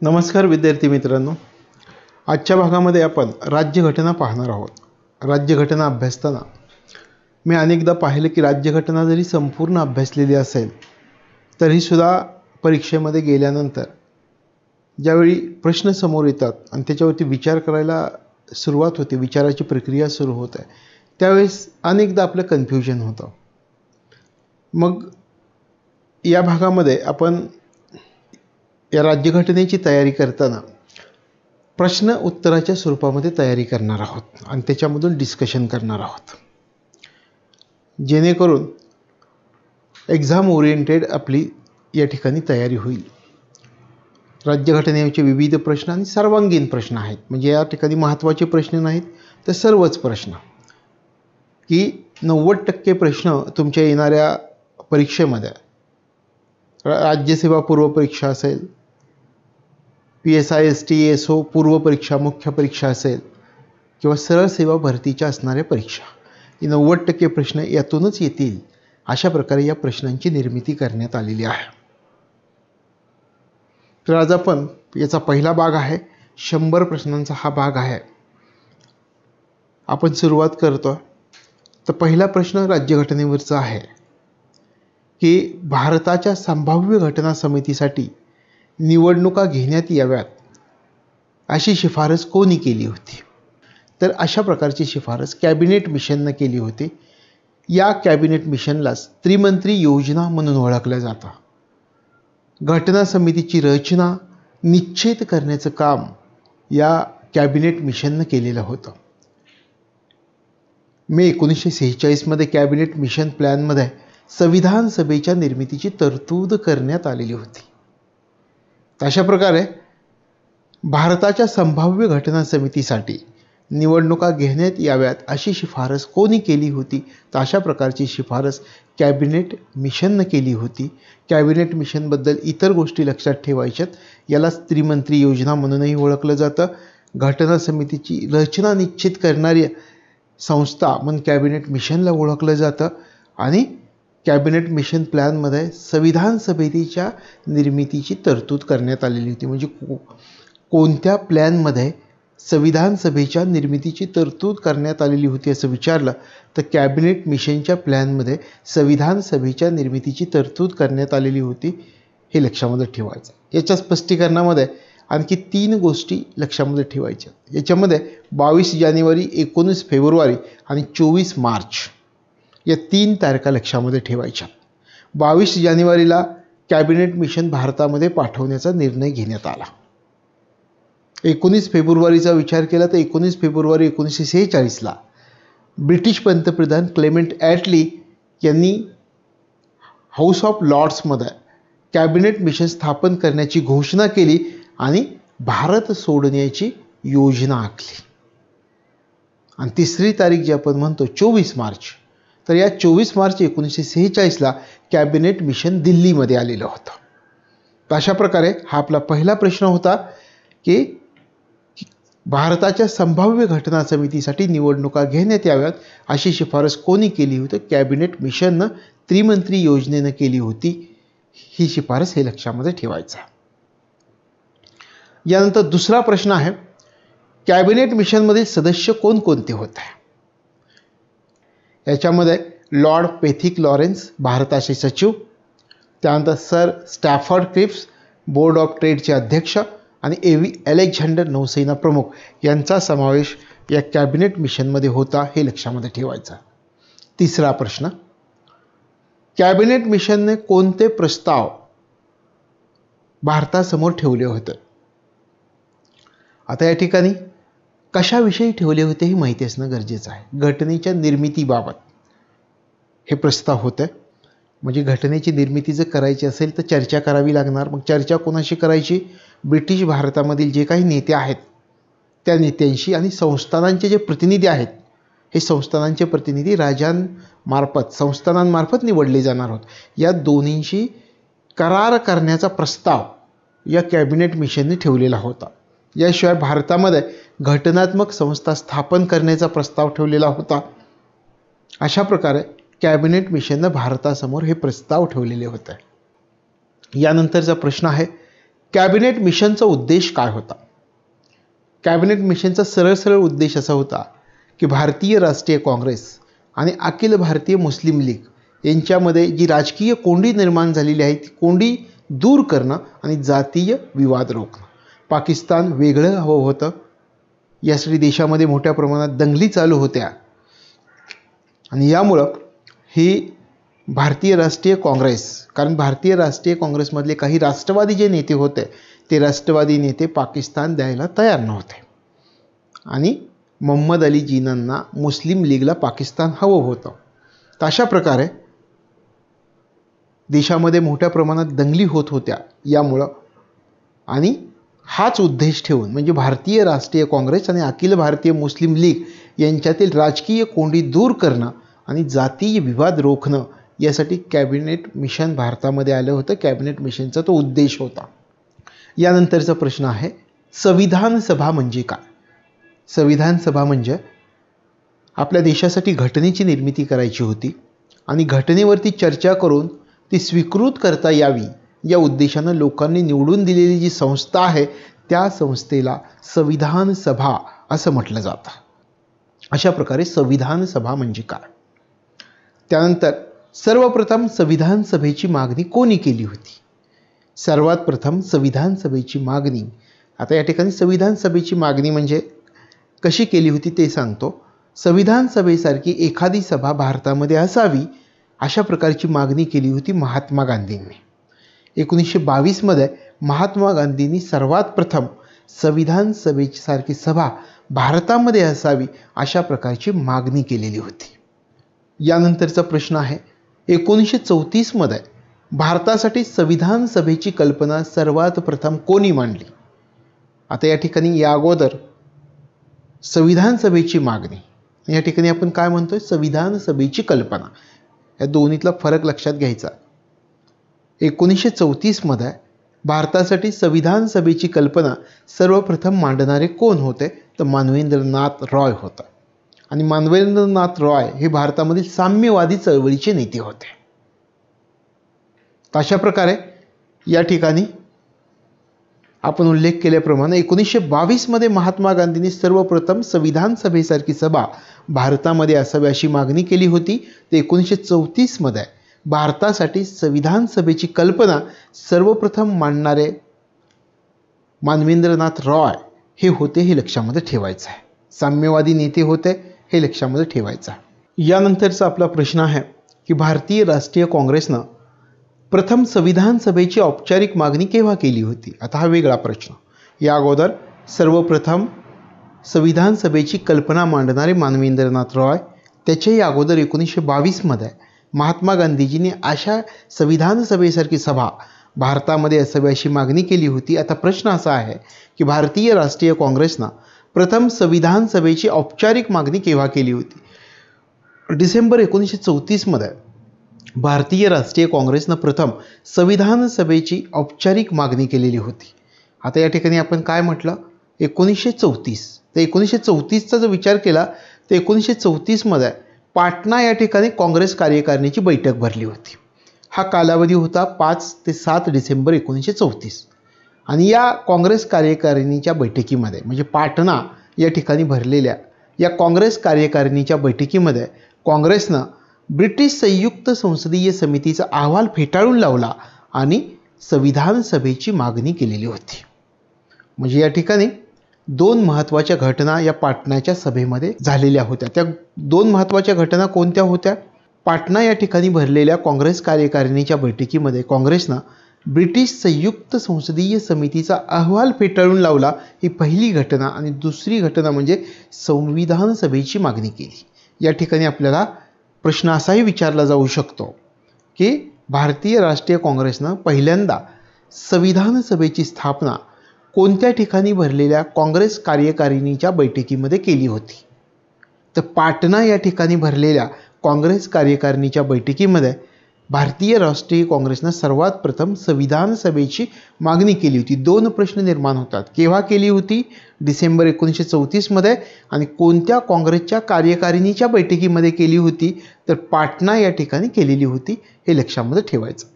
नमस्कार विद्यार्थी मित्रांनो आजच्या भागामध्ये आपण राज्यघटना पाहणार आहोत राज्यघटना अभ्यासताना मी अनेकदा पाहिलं की राज्यघटना जरी संपूर्ण अभ्यासलेली असेल तरीसुद्धा परीक्षेमध्ये गेल्यानंतर ज्यावेळी प्रश्न समोर येतात आणि त्याच्यावरती विचार करायला सुरुवात होते विचाराची प्रक्रिया सुरू होत आहे त्यावेळेस अनेकदा आपलं कन्फ्युजन होतं मग या भागामध्ये आपण या राज्यघटनेची तयारी करताना प्रश्न उत्तराच्या स्वरूपामध्ये तयारी करणार आहोत आणि त्याच्यामधून डिस्कशन करणार आहोत जेणेकरून एक्झाम ओरिएंटेड आपली या ठिकाणी तयारी होईल राज्यघटनेचे विविध प्रश्न आणि सर्वांगीण प्रश्न आहेत म्हणजे या ठिकाणी महत्त्वाचे प्रश्न नाहीत तर सर्वच प्रश्न की नव्वद टक्के प्रश्न तुमच्या येणाऱ्या परीक्षेमध्ये राज्यसेवा पूर्व परीक्षा असेल P S I S T S O पूर्व परीक्षा मुख्य परीक्षा असेल किंवा सरळ सेवा भरतीच्या असणाऱ्या परीक्षा ही नव्वद टक्के प्रश्न यातूनच येतील अशा प्रकारे या प्रश्नांची निर्मिती करण्यात आलेली आहे तर आज आपण याचा पहिला भाग आहे शंभर प्रश्नांचा हा भाग आहे आपण सुरुवात करतो तर पहिला प्रश्न राज्यघटनेवरचा आहे की भारताच्या संभाव्य घटना समितीसाठी निवडणुका घेण्यात याव्यात अशी शिफारस कोणी केली होती तर अशा प्रकारची शिफारस कॅबिनेट मिशननं केली होती या कॅबिनेट मिशनलाच त्रिमंत्री योजना म्हणून ओळखलं जातं घटना समितीची रचना निश्चित करण्याचं काम या कॅबिनेट मिशननं केलेलं होतं मे एकोणीसशे सेहेचाळीसमध्ये कॅबिनेट मिशन प्लॅनमध्ये संविधान सभेच्या निर्मितीची तरतूद करण्यात आलेली होती अशा प्रकारे भारताच्या संभाव्य घटना समितीसाठी निवडणुका घेण्यात याव्यात अशी शिफारस कोणी केली होती तर अशा प्रकारची शिफारस कॅबिनेट मिशननं केली होती कॅबिनेट मिशनबद्दल इतर गोष्टी लक्षात ठेवायच्यात यालाच त्रिमंत्री योजना म्हणूनही ओळखलं जातं घटना समितीची रचना निश्चित करणारी संस्था म्हणून कॅबिनेट मिशनला ओळखलं जातं आणि कॅबिनेट मिशन प्लॅनमध्ये संविधान समितीच्या निर्मितीची तरतूद करण्यात आलेली होती म्हणजे को कोणत्या प्लॅनमध्ये संविधान सभेच्या निर्मितीची तरतूद करण्यात आलेली होती असं विचारलं तर कॅबिनेट मिशनच्या प्लॅनमध्ये संविधान सभेच्या निर्मितीची तरतूद करण्यात आलेली होती हे लक्षामध्ये ठेवायचं याच्या स्पष्टीकरणामध्ये आणखी तीन गोष्टी लक्षामध्ये ठेवायच्या याच्यामध्ये बावीस जानेवारी एकोणीस फेब्रुवारी आणि चोवीस मार्च या तीन तारखा लक्षामध्ये ठेवायच्या बावीस जानेवारीला कॅबिनेट मिशन भारतामध्ये पाठवण्याचा निर्णय घेण्यात आला एकोणीस फेब्रुवारीचा विचार केला तर एकोणीस फेब्रुवारी एकोणीसशे सेहेचाळीसला ब्रिटिश पंतप्रधान क्लेमेंट ॲटली यांनी हाऊस ऑफ लॉर्ड्समध्ये कॅबिनेट मिशन स्थापन करण्याची घोषणा केली आणि भारत सोडण्याची योजना आखली आणि तिसरी तारीख जी आपण म्हणतो चोवीस मार्च तर या चोवीस मार्च एकोणीसशे सेहेचाळीसला कॅबिनेट मिशन दिल्लीमध्ये आलेलं होतं तर अशा प्रकारे हा आपला पहिला प्रश्न होता की भारताच्या संभाव्य घटना समितीसाठी निवडणुका घेण्यात याव्यात अशी शिफारस कोणी केली होती कॅबिनेट मिशननं त्रिमंत्री योजनेनं केली होती ही शिफारस हे लक्षामध्ये ठेवायचा यानंतर दुसरा प्रश्न आहे कॅबिनेट मिशनमधील सदस्य कोणकोणते आहे याच्यामध्ये लॉर्ड पेथिक लॉरेन्स भारताचे सचिव त्यानंतर sir Stafford Cripps board of ट्रेडचे अध्यक्ष आणि ए व्ही अलेक्झांडर नौसेना प्रमुख यांचा समावेश या कॅबिनेट मिशनमध्ये होता हे लक्षामध्ये ठेवायचा तिसरा प्रश्न कॅबिनेट मिशनने कोणते प्रस्ताव भारतासमोर ठेवले होते आता या ठिकाणी कशाविषयी ठेवले होते हे माहिती असणं गरजेचं आहे घटनेच्या निर्मितीबाबत हे प्रस्ताव होतं म्हणजे घटनेची निर्मिती जर करायची असेल तर चर्चा करावी लागणार मग चर्चा कोणाशी करायची ब्रिटिश भारतामधील जे काही नेते आहेत त्या नेत्यांशी आणि संस्थानांचे जे प्रतिनिधी आहेत हे संस्थानांचे प्रतिनिधी राजांमार्फत संस्थानांमार्फत निवडले जाणार होत या दोन्हींशी करार करण्याचा प्रस्ताव या कॅबिनेट मिशनने ठेवलेला होता याशिवाय भारतामध्ये घटनात्मक संस्था स्थापन करण्याचा प्रस्ताव ठेवलेला होता अशा प्रकारे कॅबिनेट मिशननं भारतासमोर हे प्रस्ताव ठेवलेले होते यानंतरचा प्रश्न आहे कॅबिनेट मिशनचा उद्देश काय होता कॅबिनेट मिशनचा सरळ सरळ उद्देश असा होता की भारतीय राष्ट्रीय काँग्रेस आणि अखिल भारतीय मुस्लिम लीग यांच्यामध्ये जी राजकीय कोंडी निर्माण झालेली आहे ती कोंडी दूर करणं आणि जातीय विवाद रोखणं पाकिस्तान वेगळं हवं होतं यासाठी देशामध्ये मोठ्या प्रमाणात दंगली चालू होत्या आणि यामुळं ही भारतीय राष्ट्रीय काँग्रेस कारण भारतीय राष्ट्रीय काँग्रेसमधले काही राष्ट्रवादी जे नेते होते ते राष्ट्रवादी नेते पाकिस्तान द्यायला तयार नव्हते आणि मोहम्मद अली जीनांना मुस्लिम लीगला पाकिस्तान हवं होतं तर अशा प्रकारे देशामध्ये मोठ्या प्रमाणात दंगली होत होत्या यामुळं आणि हाच उद्देश ठेवून म्हणजे भारतीय राष्ट्रीय काँग्रेस आणि अखिल भारतीय मुस्लिम लीग यांच्यातील राजकीय कोंडी दूर करणं आणि जातीय विवाद रोखणं यासाठी कॅबिनेट मिशन भारतामध्ये आलं होतं कॅबिनेट मिशनचा तो उद्देश होता यानंतरचा प्रश्न आहे संविधान सभा म्हणजे काय संविधान सभा म्हणजे आपल्या देशासाठी घटनेची निर्मिती करायची होती आणि घटनेवरती चर्चा करून ती स्वीकृत करता यावी या उद्देशानं लोकांनी निवडून दिलेली जी संस्था आहे त्या संस्थेला संविधान सभा असं म्हटलं जातं अशा प्रकारे संविधान सभा म्हणजे काय त्यानंतर सर्वप्रथम संविधान सभेची मागणी कोणी केली होती सर्वात प्रथम संविधान सभेची मागणी आता या ठिकाणी संविधान सभेची मागणी म्हणजे कशी केली होती ते सांगतो संविधान सभेसारखी एखादी सभा भारतामध्ये असावी अशा प्रकारची मागणी केली होती महात्मा गांधींनी एकोणीसशे बावीसमध्ये महात्मा गांधींनी सर्वात प्रथम संविधान सभेसारखी सभा भारतामध्ये असावी अशा प्रकारची मागणी केलेली होती यानंतरचा प्रश्न आहे एकोणीसशे चौतीसमध्ये भारतासाठी संविधान सभेची कल्पना सर्वात प्रथम कोणी मांडली आता या ठिकाणी या अगोदर संविधान सभेची मागणी या ठिकाणी आपण काय म्हणतोय संविधान सभेची कल्पना या दोन्हीतला फरक लक्षात घ्यायचा एकोणीसशे चौतीसमध्ये भारतासाठी संविधान सभेची कल्पना सर्वप्रथम मांडणारे कोण होते तर मानवेंद्रनाथ रॉय होता आणि मानवेंद्रनाथ रॉय हे भारतामधील साम्यवादी चळवळीचे नेते होते अशा प्रकारे या ठिकाणी आपण उल्लेख केल्याप्रमाणे एकोणीसशे बावीसमध्ये महात्मा गांधींनी सर्वप्रथम संविधान सभेसारखी सभा भारतामध्ये असावी अशी मागणी केली होती ते एकोणीसशे चौतीसमध्ये भारतासाठी संविधान सभेची कल्पना सर्वप्रथम मांडणारे मानवेंद्रनाथ रॉय हे होते हे लक्षामध्ये ठेवायचं आहे साम्यवादी नेते होते हे लक्षामध्ये ठेवायचं यानंतरचा आपला प्रश्न आहे की भारतीय राष्ट्रीय काँग्रेसनं प्रथम संविधान सभेची औपचारिक मागणी केव्हा केली होती आता हा वेगळा प्रश्न या अगोदर सर्वप्रथम संविधान सभेची कल्पना मांडणारे मानवेंद्रनाथ रॉय त्याच्याही अगोदर एकोणीसशे बावीसमध्ये महात्मा गांधीजींनी अशा संविधान सभेसारखी सभा भारतामध्ये असावी अशी मागणी केली होती आता प्रश्न असा आहे की भारतीय राष्ट्रीय काँग्रेसनं प्रथम संविधान सभेची औपचारिक मागणी केव्हा केली होती डिसेंबर एकोणीसशे चौतीसमध्ये भारतीय राष्ट्रीय काँग्रेसनं प्रथम संविधान सभेची औपचारिक मागणी केलेली होती आता या ठिकाणी आपण काय म्हटलं एकोणीसशे चौतीस तर एकोणीसशे चौतीसचा जो विचार केला तर एकोणीसशे चौतीसमध्ये पाटणा या ठिकाणी काँग्रेस कार्यकारिणीची बैठक भरली होती हा कालावधी होता पाच ते सात डिसेंबर एकोणीसशे चौतीस आणि या काँग्रेस कार्यकारिणीच्या बैठकीमध्ये म्हणजे पाटणा या ठिकाणी भरलेल्या या काँग्रेस कार्यकारिणीच्या बैठकीमध्ये काँग्रेसनं ब्रिटिश संयुक्त संसदीय समितीचा अहवाल फेटाळून लावला आणि संविधान सभेची मागणी केलेली होती म्हणजे या ठिकाणी दोन महत्त्वाच्या घटना या पाटणाच्या सभेमध्ये झालेल्या होत्या त्या दोन महत्त्वाच्या घटना कोणत्या होत्या पाटणा या ठिकाणी भरलेल्या काँग्रेस कार्यकारिणीच्या बैठकीमध्ये काँग्रेसनं ब्रिटिश संयुक्त संसदीय समितीचा अहवाल फेटाळून लावला ही पहिली घटना आणि दुसरी घटना म्हणजे संविधान सभेची मागणी केली या ठिकाणी आपल्याला प्रश्न असाही विचारला जाऊ शकतो की भारतीय राष्ट्रीय काँग्रेसनं पहिल्यांदा संविधान सभेची स्थापना कोणत्या ठिकाणी भरलेल्या काँग्रेस कार्यकारिणीच्या बैठकीमध्ये केली होती तर पाटणा या ठिकाणी भरलेल्या काँग्रेस कार्यकारिणीच्या बैठकीमध्ये भारतीय राष्ट्रीय काँग्रेसनं सर्वात प्रथम संविधान सभेची मागणी केली होती दोन प्रश्न निर्माण होतात केव्हा केली होती डिसेंबर एकोणीसशे चौतीसमध्ये आणि कोणत्या काँग्रेसच्या कार्यकारिणीच्या बैठकीमध्ये केली होती तर पाटणा या ठिकाणी केलेली होती हे लक्षामध्ये ठेवायचं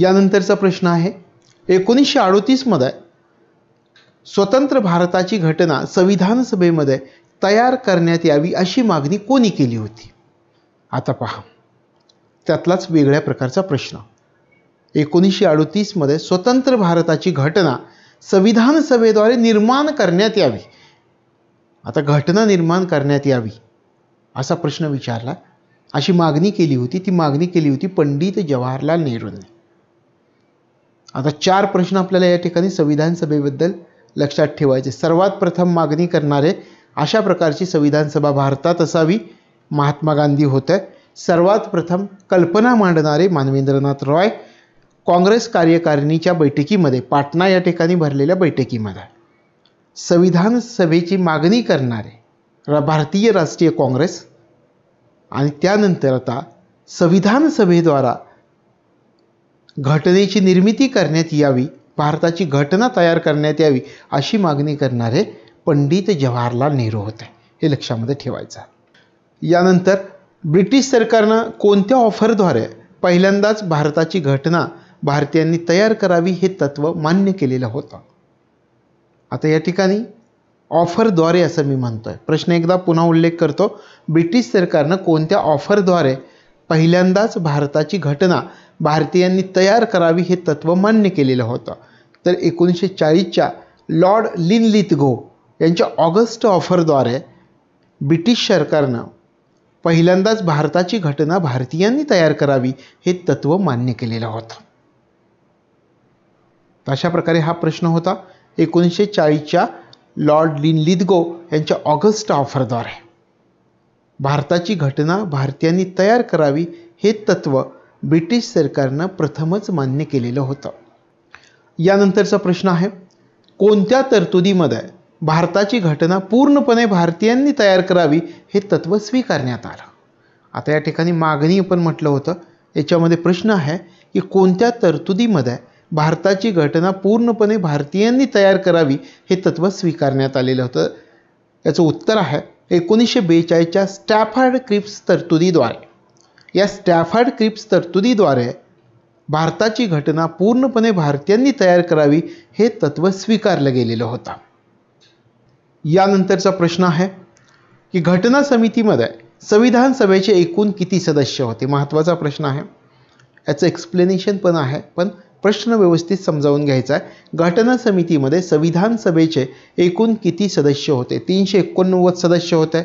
यानंतरचा प्रश्न आहे एकोणीसशे अडोतीसमध्ये स्वतंत्र भारताची घटना संविधान सभेमध्ये तयार करण्यात यावी अशी मागणी कोणी केली होती आता पहा त्यातलाच वेगळ्या प्रकारचा प्रश्न एकोणीसशे मध्ये स्वतंत्र भारताची घटना संविधान सभेद्वारे निर्माण करण्यात यावी आता घटना निर्माण करण्यात यावी असा प्रश्न विचारला अशी मागणी केली होती ती मागणी केली होती पंडित जवाहरलाल नेहरूंनी आता चार प्रश्न आपल्याला या ठिकाणी संविधान सभेबद्दल लक्षात ठेवायचे सर्वात प्रथम मागणी करणारे अशा प्रकारची संविधान सभा भारतात असावी महात्मा गांधी होत्या सर्वात प्रथम कल्पना मांडणारे मानवेंद्रनाथ रॉय काँग्रेस कार्यकारिणीच्या बैठकीमध्ये पाटणा या ठिकाणी भरलेल्या बैठकीमध्ये संविधान सभेची मागणी करणारे भारतीय राष्ट्रीय काँग्रेस आणि त्यानंतर आता संविधान सभेद्वारा घटनेची निर्मिती करण्यात यावी भारताची घटना तयार करण्यात यावी अशी मागणी करणारे पंडित जवाहरलाल नेहरू होते हे लक्षामध्ये ठेवायचं यानंतर ब्रिटिश सरकारनं कोणत्या ऑफरद्वारे पहिल्यांदाच भारताची घटना भारतीयांनी तयार करावी हे तत्त्व मान्य केलेलं होतं आता या ठिकाणी ऑफरद्वारे असं मी म्हणतो आहे प्रश्न एकदा पुन्हा उल्लेख करतो ब्रिटिश सरकारनं कोणत्या ऑफरद्वारे पहिल्यांदाच भारताची घटना भारतीयांनी तयार करावी हे तत्त्व मान्य केलेलं होतं तर एकोणीसशे चाळीसच्या लॉर्ड लिनलिथगो यांच्या ऑगस्ट ऑफरद्वारे ब्रिटिश सरकारनं पहिल्यांदाच भारताची घटना भारतीयांनी तयार करावी हे तत्व मान्य केलेलं होतं अशा प्रकारे हा प्रश्न होता एकोणीसशे चाळीसच्या लॉर्ड लिन लिदगो यांच्या ऑगस्ट ऑफरद्वारे भारताची घटना भारतीयांनी तयार करावी हे तत्व ब्रिटिश सरकारनं प्रथमच मान्य केलेलं होतं यानंतरचा प्रश्न आहे कोणत्या तरतुदीमध्ये भारताची घटना पूर्णपणे भारतीयांनी तयार करावी हे तत्त्व स्वीकारण्यात आलं आता या ठिकाणी मागणी पण म्हटलं होतं याच्यामध्ये प्रश्न आहे की कोणत्या तरतुदीमध्ये भारताची घटना पूर्णपणे भारतीयांनी तयार करावी हे तत्त्व स्वीकारण्यात आलेलं होतं याचं उत्तर आहे एकोणीसशे बेचाळीसच्या स्टॅफार्ड क्रिप्स तरतुदीद्वारे या स्टॅफार्ड क्रिप्स तरतुदीद्वारे भारताची घटना पूर्णपणे भारतीयांनी तयार करावी हे तत्त्व स्वीकारलं गेलेलं होतं यानंतरचा प्रश्न आहे की घटना समितीमध्ये संविधान सभेचे एकूण किती सदस्य होते महत्त्वाचा प्रश्न आहे याचं एक्सप्लेनेशन पण आहे पण प्रश्न व्यवस्थित समजावून घ्यायचा आहे घटना समितीमध्ये संविधान सभेचे एकूण किती सदस्य होते तीनशे एकोणनव्वद सदस्य होते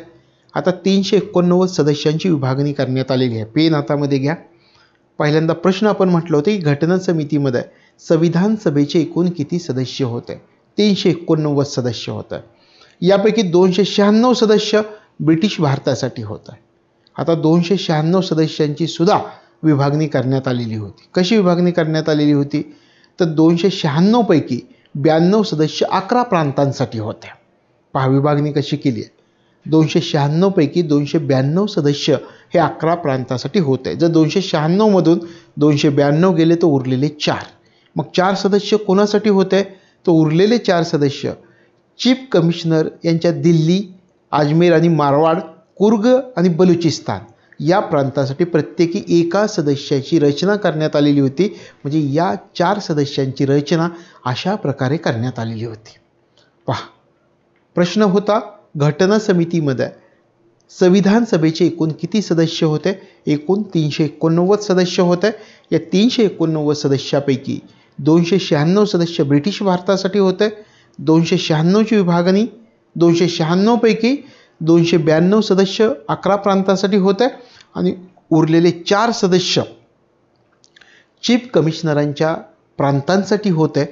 आता तीनशे एकोणनव्वद सदस्यांची विभागणी करण्यात आलेली आहे पेन हातामध्ये घ्या पहिल्यांदा प्रश्न आपण म्हटलं होतं की घटना समितीमध्ये संविधान सभेचे एकूण किती सदस्य होते तीनशे एकोणनव्वद सदस्य होतं यापैकी दोनशे शहाण्णव सदस्य ब्रिटिश भारतासाठी होत आहे आता दोनशे शहाण्णव सदस्यांची सुद्धा विभागणी करण्यात आलेली होती कशी विभागणी करण्यात आलेली होती तर दोनशे शहाण्णवपैकी ब्याण्णव सदस्य अकरा प्रांतांसाठी होत्या पहा विभागणी कशी केली आहे दोनशे शहाण्णवपैकी दोनशे ब्याण्णव सदस्य हे अकरा प्रांतासाठी होत आहे जर दोनशे शहाण्णवमधून दोनशे ब्याण्णव गेले तर उरलेले चार मग चार सदस्य कोणासाठी होत आहे तर उरलेले चार सदस्य चीफ कमिशनर यांच्या दिल्ली अजमेर आणि मारवाड कुर्ग आणि बलुचिस्तान या प्रांतासाठी प्रत्येकी एका सदस्याची रचना करण्यात आलेली होती म्हणजे या चार सदस्यांची रचना अशा प्रकारे करण्यात आलेली होती पहा प्रश्न होता घटना समितीमध्ये संविधान सभेचे एकूण किती सदस्य होते एकूण तीनशे एकोणनव्वद सदस्य होते या तीनशे एकोणनव्वद सदस्यापैकी दोनशे शहाण्णव सदस्य ब्रिटिश भारतासाठी होते दोनशे शहाण्णवची विभागणी दोनशे शहाण्णवपैकी दोनशे ब्याण्णव सदस्य अकरा प्रांतासाठी होत आहे आणि उरलेले चार सदस्य चीफ कमिशनरांच्या प्रांतांसाठी होत आहे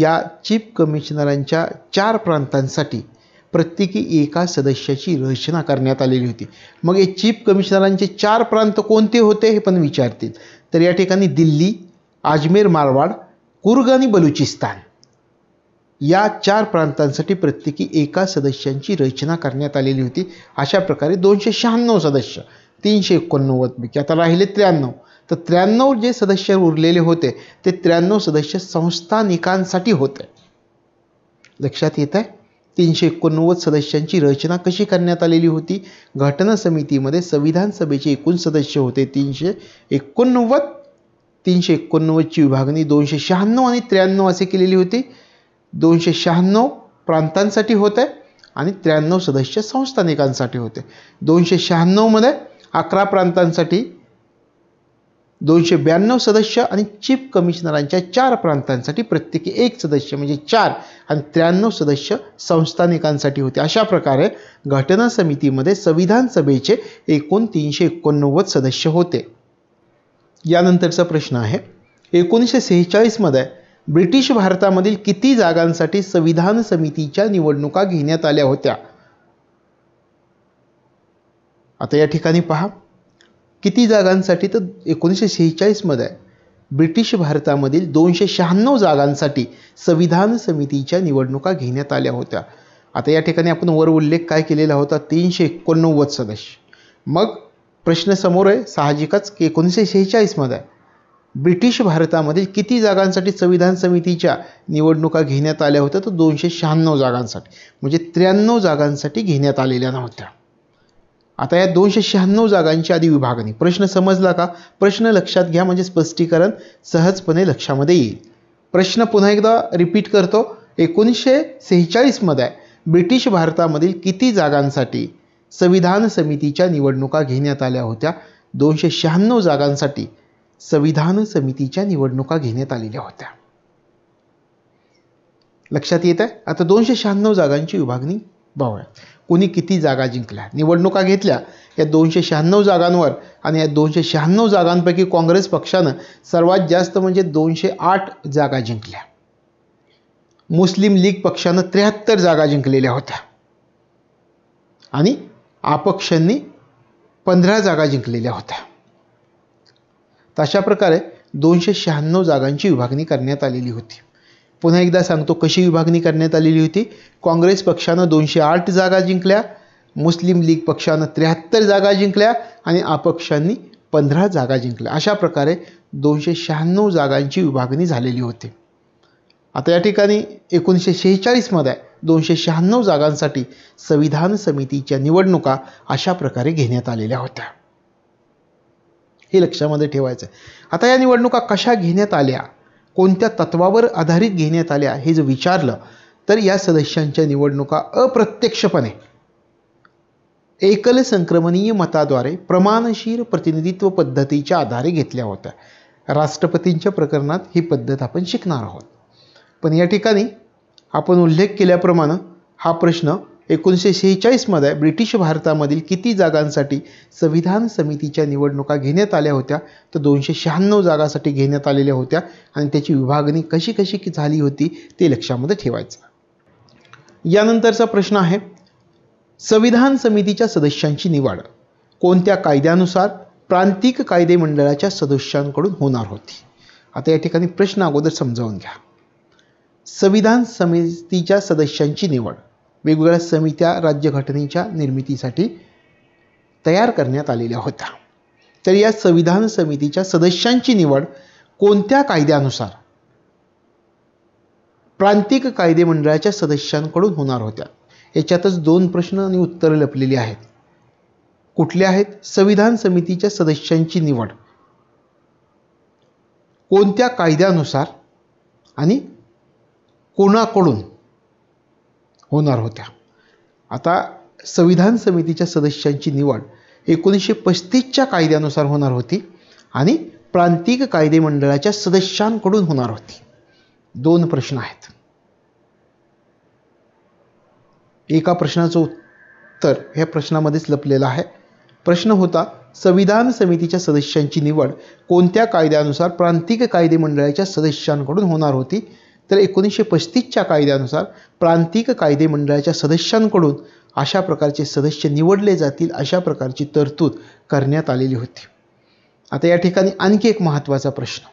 या चीफ कमिशनरांच्या चार प्रांतांसाठी प्रत्येकी एका सदस्याची रचना करण्यात आलेली होती मग हे चीफ कमिशनरांचे चार प्रांत कोणते होते हे पण विचारतील तर या ठिकाणी दिल्ली अजमेर मारवाड कुर्ग आणि बलुचिस्तान या चार प्रांतांसाठी प्रत्येकी एका सदस्यांची रचना करण्यात आलेली होती अशा प्रकारे दोनशे शहाण्णव सदस्य तीनशे एकोणनव्वदपैकी आता राहिले त्र्याण्णव तर त्र्याण्णव जे सदस्य उरलेले होते ते त्र्याण्णव सदस्य संस्थानिकांसाठी होते लक्षात येत आहे तीनशे एकोणनव्वद सदस्यांची रचना कशी करण्यात आलेली होती घटना समितीमध्ये संविधान सभेचे एकूण सदस्य होते तीनशे एकोणनव्वद तीनशे एकोणनव्वदची विभागणी दोनशे शहाण्णव आणि त्र्याण्णव असे केलेली होती दोनशे शहाण्णव प्रांतांसाठी होते आणि त्र्याण्णव सदस्य संस्थानिकांसाठी होते दोनशे शहाण्णवमध्ये अकरा प्रांतांसाठी दोनशे ब्याण्णव सदस्य आणि चीफ कमिशनरांच्या चार प्रांतांसाठी प्रत्येकी एक सदस्य म्हणजे चार आणि त्र्याण्णव सदस्य संस्थानिकांसाठी होते अशा प्रकारे घटना समितीमध्ये संविधान सभेचे एकूण तीनशे एकोणनव्वद सदस्य होते यानंतरचा प्रश्न आहे एकोणीसशे सेहेचाळीसमध्ये ब्रिटिश भारतामधील किती जागांसाठी संविधान समितीच्या निवडणुका घेण्यात आल्या होत्या आता या ठिकाणी पहा किती जागांसाठी तर एकोणीसशे शेहेचाळीसमध्ये ब्रिटिश भारतामधील दोनशे शहाण्णव जागांसाठी संविधान समितीच्या निवडणुका घेण्यात आल्या होत्या आता या ठिकाणी आपण वर उल्लेख काय केलेला होता तीनशे एकोणनव्वद सदस्य मग प्रश्न समोर आहे साहजिकच की एकोणीसशे शेहेचाळीसमध्ये आहे ब्रिटिश भारतामध्ये किती जागांसाठी संविधान समितीच्या निवडणुका घेण्यात आल्या होत्या तर दोनशे शहाण्णव जागांसाठी म्हणजे त्र्याण्णव जागांसाठी घेण्यात आलेल्या नव्हत्या आता या दोनशे शहाण्णव जागांची आधी विभागणी प्रश्न समजला का प्रश्न लक्षात घ्या म्हणजे स्पष्टीकरण सहजपणे लक्षामध्ये येईल प्रश्न पुन्हा एकदा रिपीट करतो एकोणीसशे सेहेचाळीसमध्ये ब्रिटिश भारतामधील किती जागांसाठी संविधान समितीच्या निवडणुका घेण्यात आल्या होत्या दोनशे शहाण्णव जागांसाठी संविधान समितीच्या निवडणुका घेण्यात आलेल्या होत्या लक्षात येत आहे आता दोनशे शहाण्णव जागांची विभागणी भावया कोणी किती जागा जिंकल्या निवडणुका घेतल्या या दोनशे शहाण्णव जागांवर आणि या दोनशे शहाण्णव जागांपैकी काँग्रेस पक्षानं सर्वात जास्त म्हणजे दोनशे आठ जागा जिंकल्या मुस्लिम लीग पक्षानं त्र्याहत्तर जागा जिंकलेल्या होत्या आणि अपक्षांनी पंधरा जागा जिंकलेल्या होत्या तशा प्रकारे दोनशे शहाण्णव जागांची विभागणी करण्यात आलेली होती पुन्हा एकदा सांगतो कशी विभागणी करण्यात आलेली होती काँग्रेस पक्षानं दोनशे आठ जागा जिंकल्या मुस्लिम लीग पक्षानं त्र्याहत्तर जागा जिंकल्या आणि अपक्षांनी पंधरा जागा जिंकल्या अशा प्रकारे दोनशे शहाण्णव जागांची विभागणी झालेली होती आता या ठिकाणी एकोणीसशे शेहेचाळीसमध्ये दोनशे शहाण्णव जागांसाठी संविधान समितीच्या निवडणुका अशा प्रकारे घेण्यात आलेल्या होत्या हे लक्षामध्ये ठेवायचं आहे आता या निवडणुका कशा घेण्यात आल्या कोणत्या तत्वावर आधारित घेण्यात आल्या हे जर विचारलं तर या सदस्यांच्या निवडणुका अप्रत्यक्षपणे एकल संक्रमणीय मताद्वारे प्रमाणशीर प्रतिनिधित्व पद्धतीच्या आधारे घेतल्या होत्या राष्ट्रपतींच्या प्रकरणात ही पद्धत आपण शिकणार आहोत पण या ठिकाणी आपण उल्लेख केल्याप्रमाणे हा प्रश्न एकोणीसशे शेहेचाळीसमध्ये ब्रिटिश भारतामधील किती जागांसाठी संविधान समितीच्या निवडणुका घेण्यात आल्या होत्या तर दोनशे शहाण्णव जागासाठी घेण्यात आलेल्या होत्या आणि त्याची विभागणी कशी कशी झाली होती ते लक्षामध्ये ठेवायचं यानंतरचा प्रश्न आहे संविधान समितीच्या सदस्यांची निवड कोणत्या कायद्यानुसार प्रांतिक कायदे मंडळाच्या सदस्यांकडून होणार होती आता या ठिकाणी प्रश्न अगोदर समजावून घ्या संविधान समितीच्या सदस्यांची निवड वेगवेगळ्या समित्या राज्यघटनेच्या निर्मितीसाठी तयार करण्यात आलेल्या होत्या तर या संविधान समितीच्या सदस्यांची निवड कोणत्या कायद्यानुसार प्रांतिक कायदे मंडळाच्या सदस्यांकडून होणार होत्या याच्यातच दोन प्रश्न आणि उत्तरं लपलेली आहेत कुठले आहेत संविधान समितीच्या सदस्यांची निवड कोणत्या कायद्यानुसार आणि कोणाकडून होणार होत्या आता संविधान समितीच्या सदस्यांची निवड एकोणीसशे पस्तीसच्या कायद्यानुसार होणार होती आणि प्रांतिक कायदे मंडळाच्या सदस्यांकडून होणार होती दोन प्रश्न आहेत एका प्रश्नाचं उत्तर ह्या प्रश्नामध्येच लपलेलं आहे प्रश्न होता संविधान समितीच्या सदस्यांची निवड कोणत्या कायद्यानुसार प्रांतिक कायदे मंडळाच्या सदस्यांकडून होणार होती तर एकोणीसशे पस्तीसच्या कायद्यानुसार प्रांतिक कायदे मंडळाच्या सदस्यांकडून अशा प्रकारचे सदस्य निवडले जातील अशा प्रकारची तरतूद करण्यात आलेली होती आता या ठिकाणी आणखी एक महत्त्वाचा प्रश्न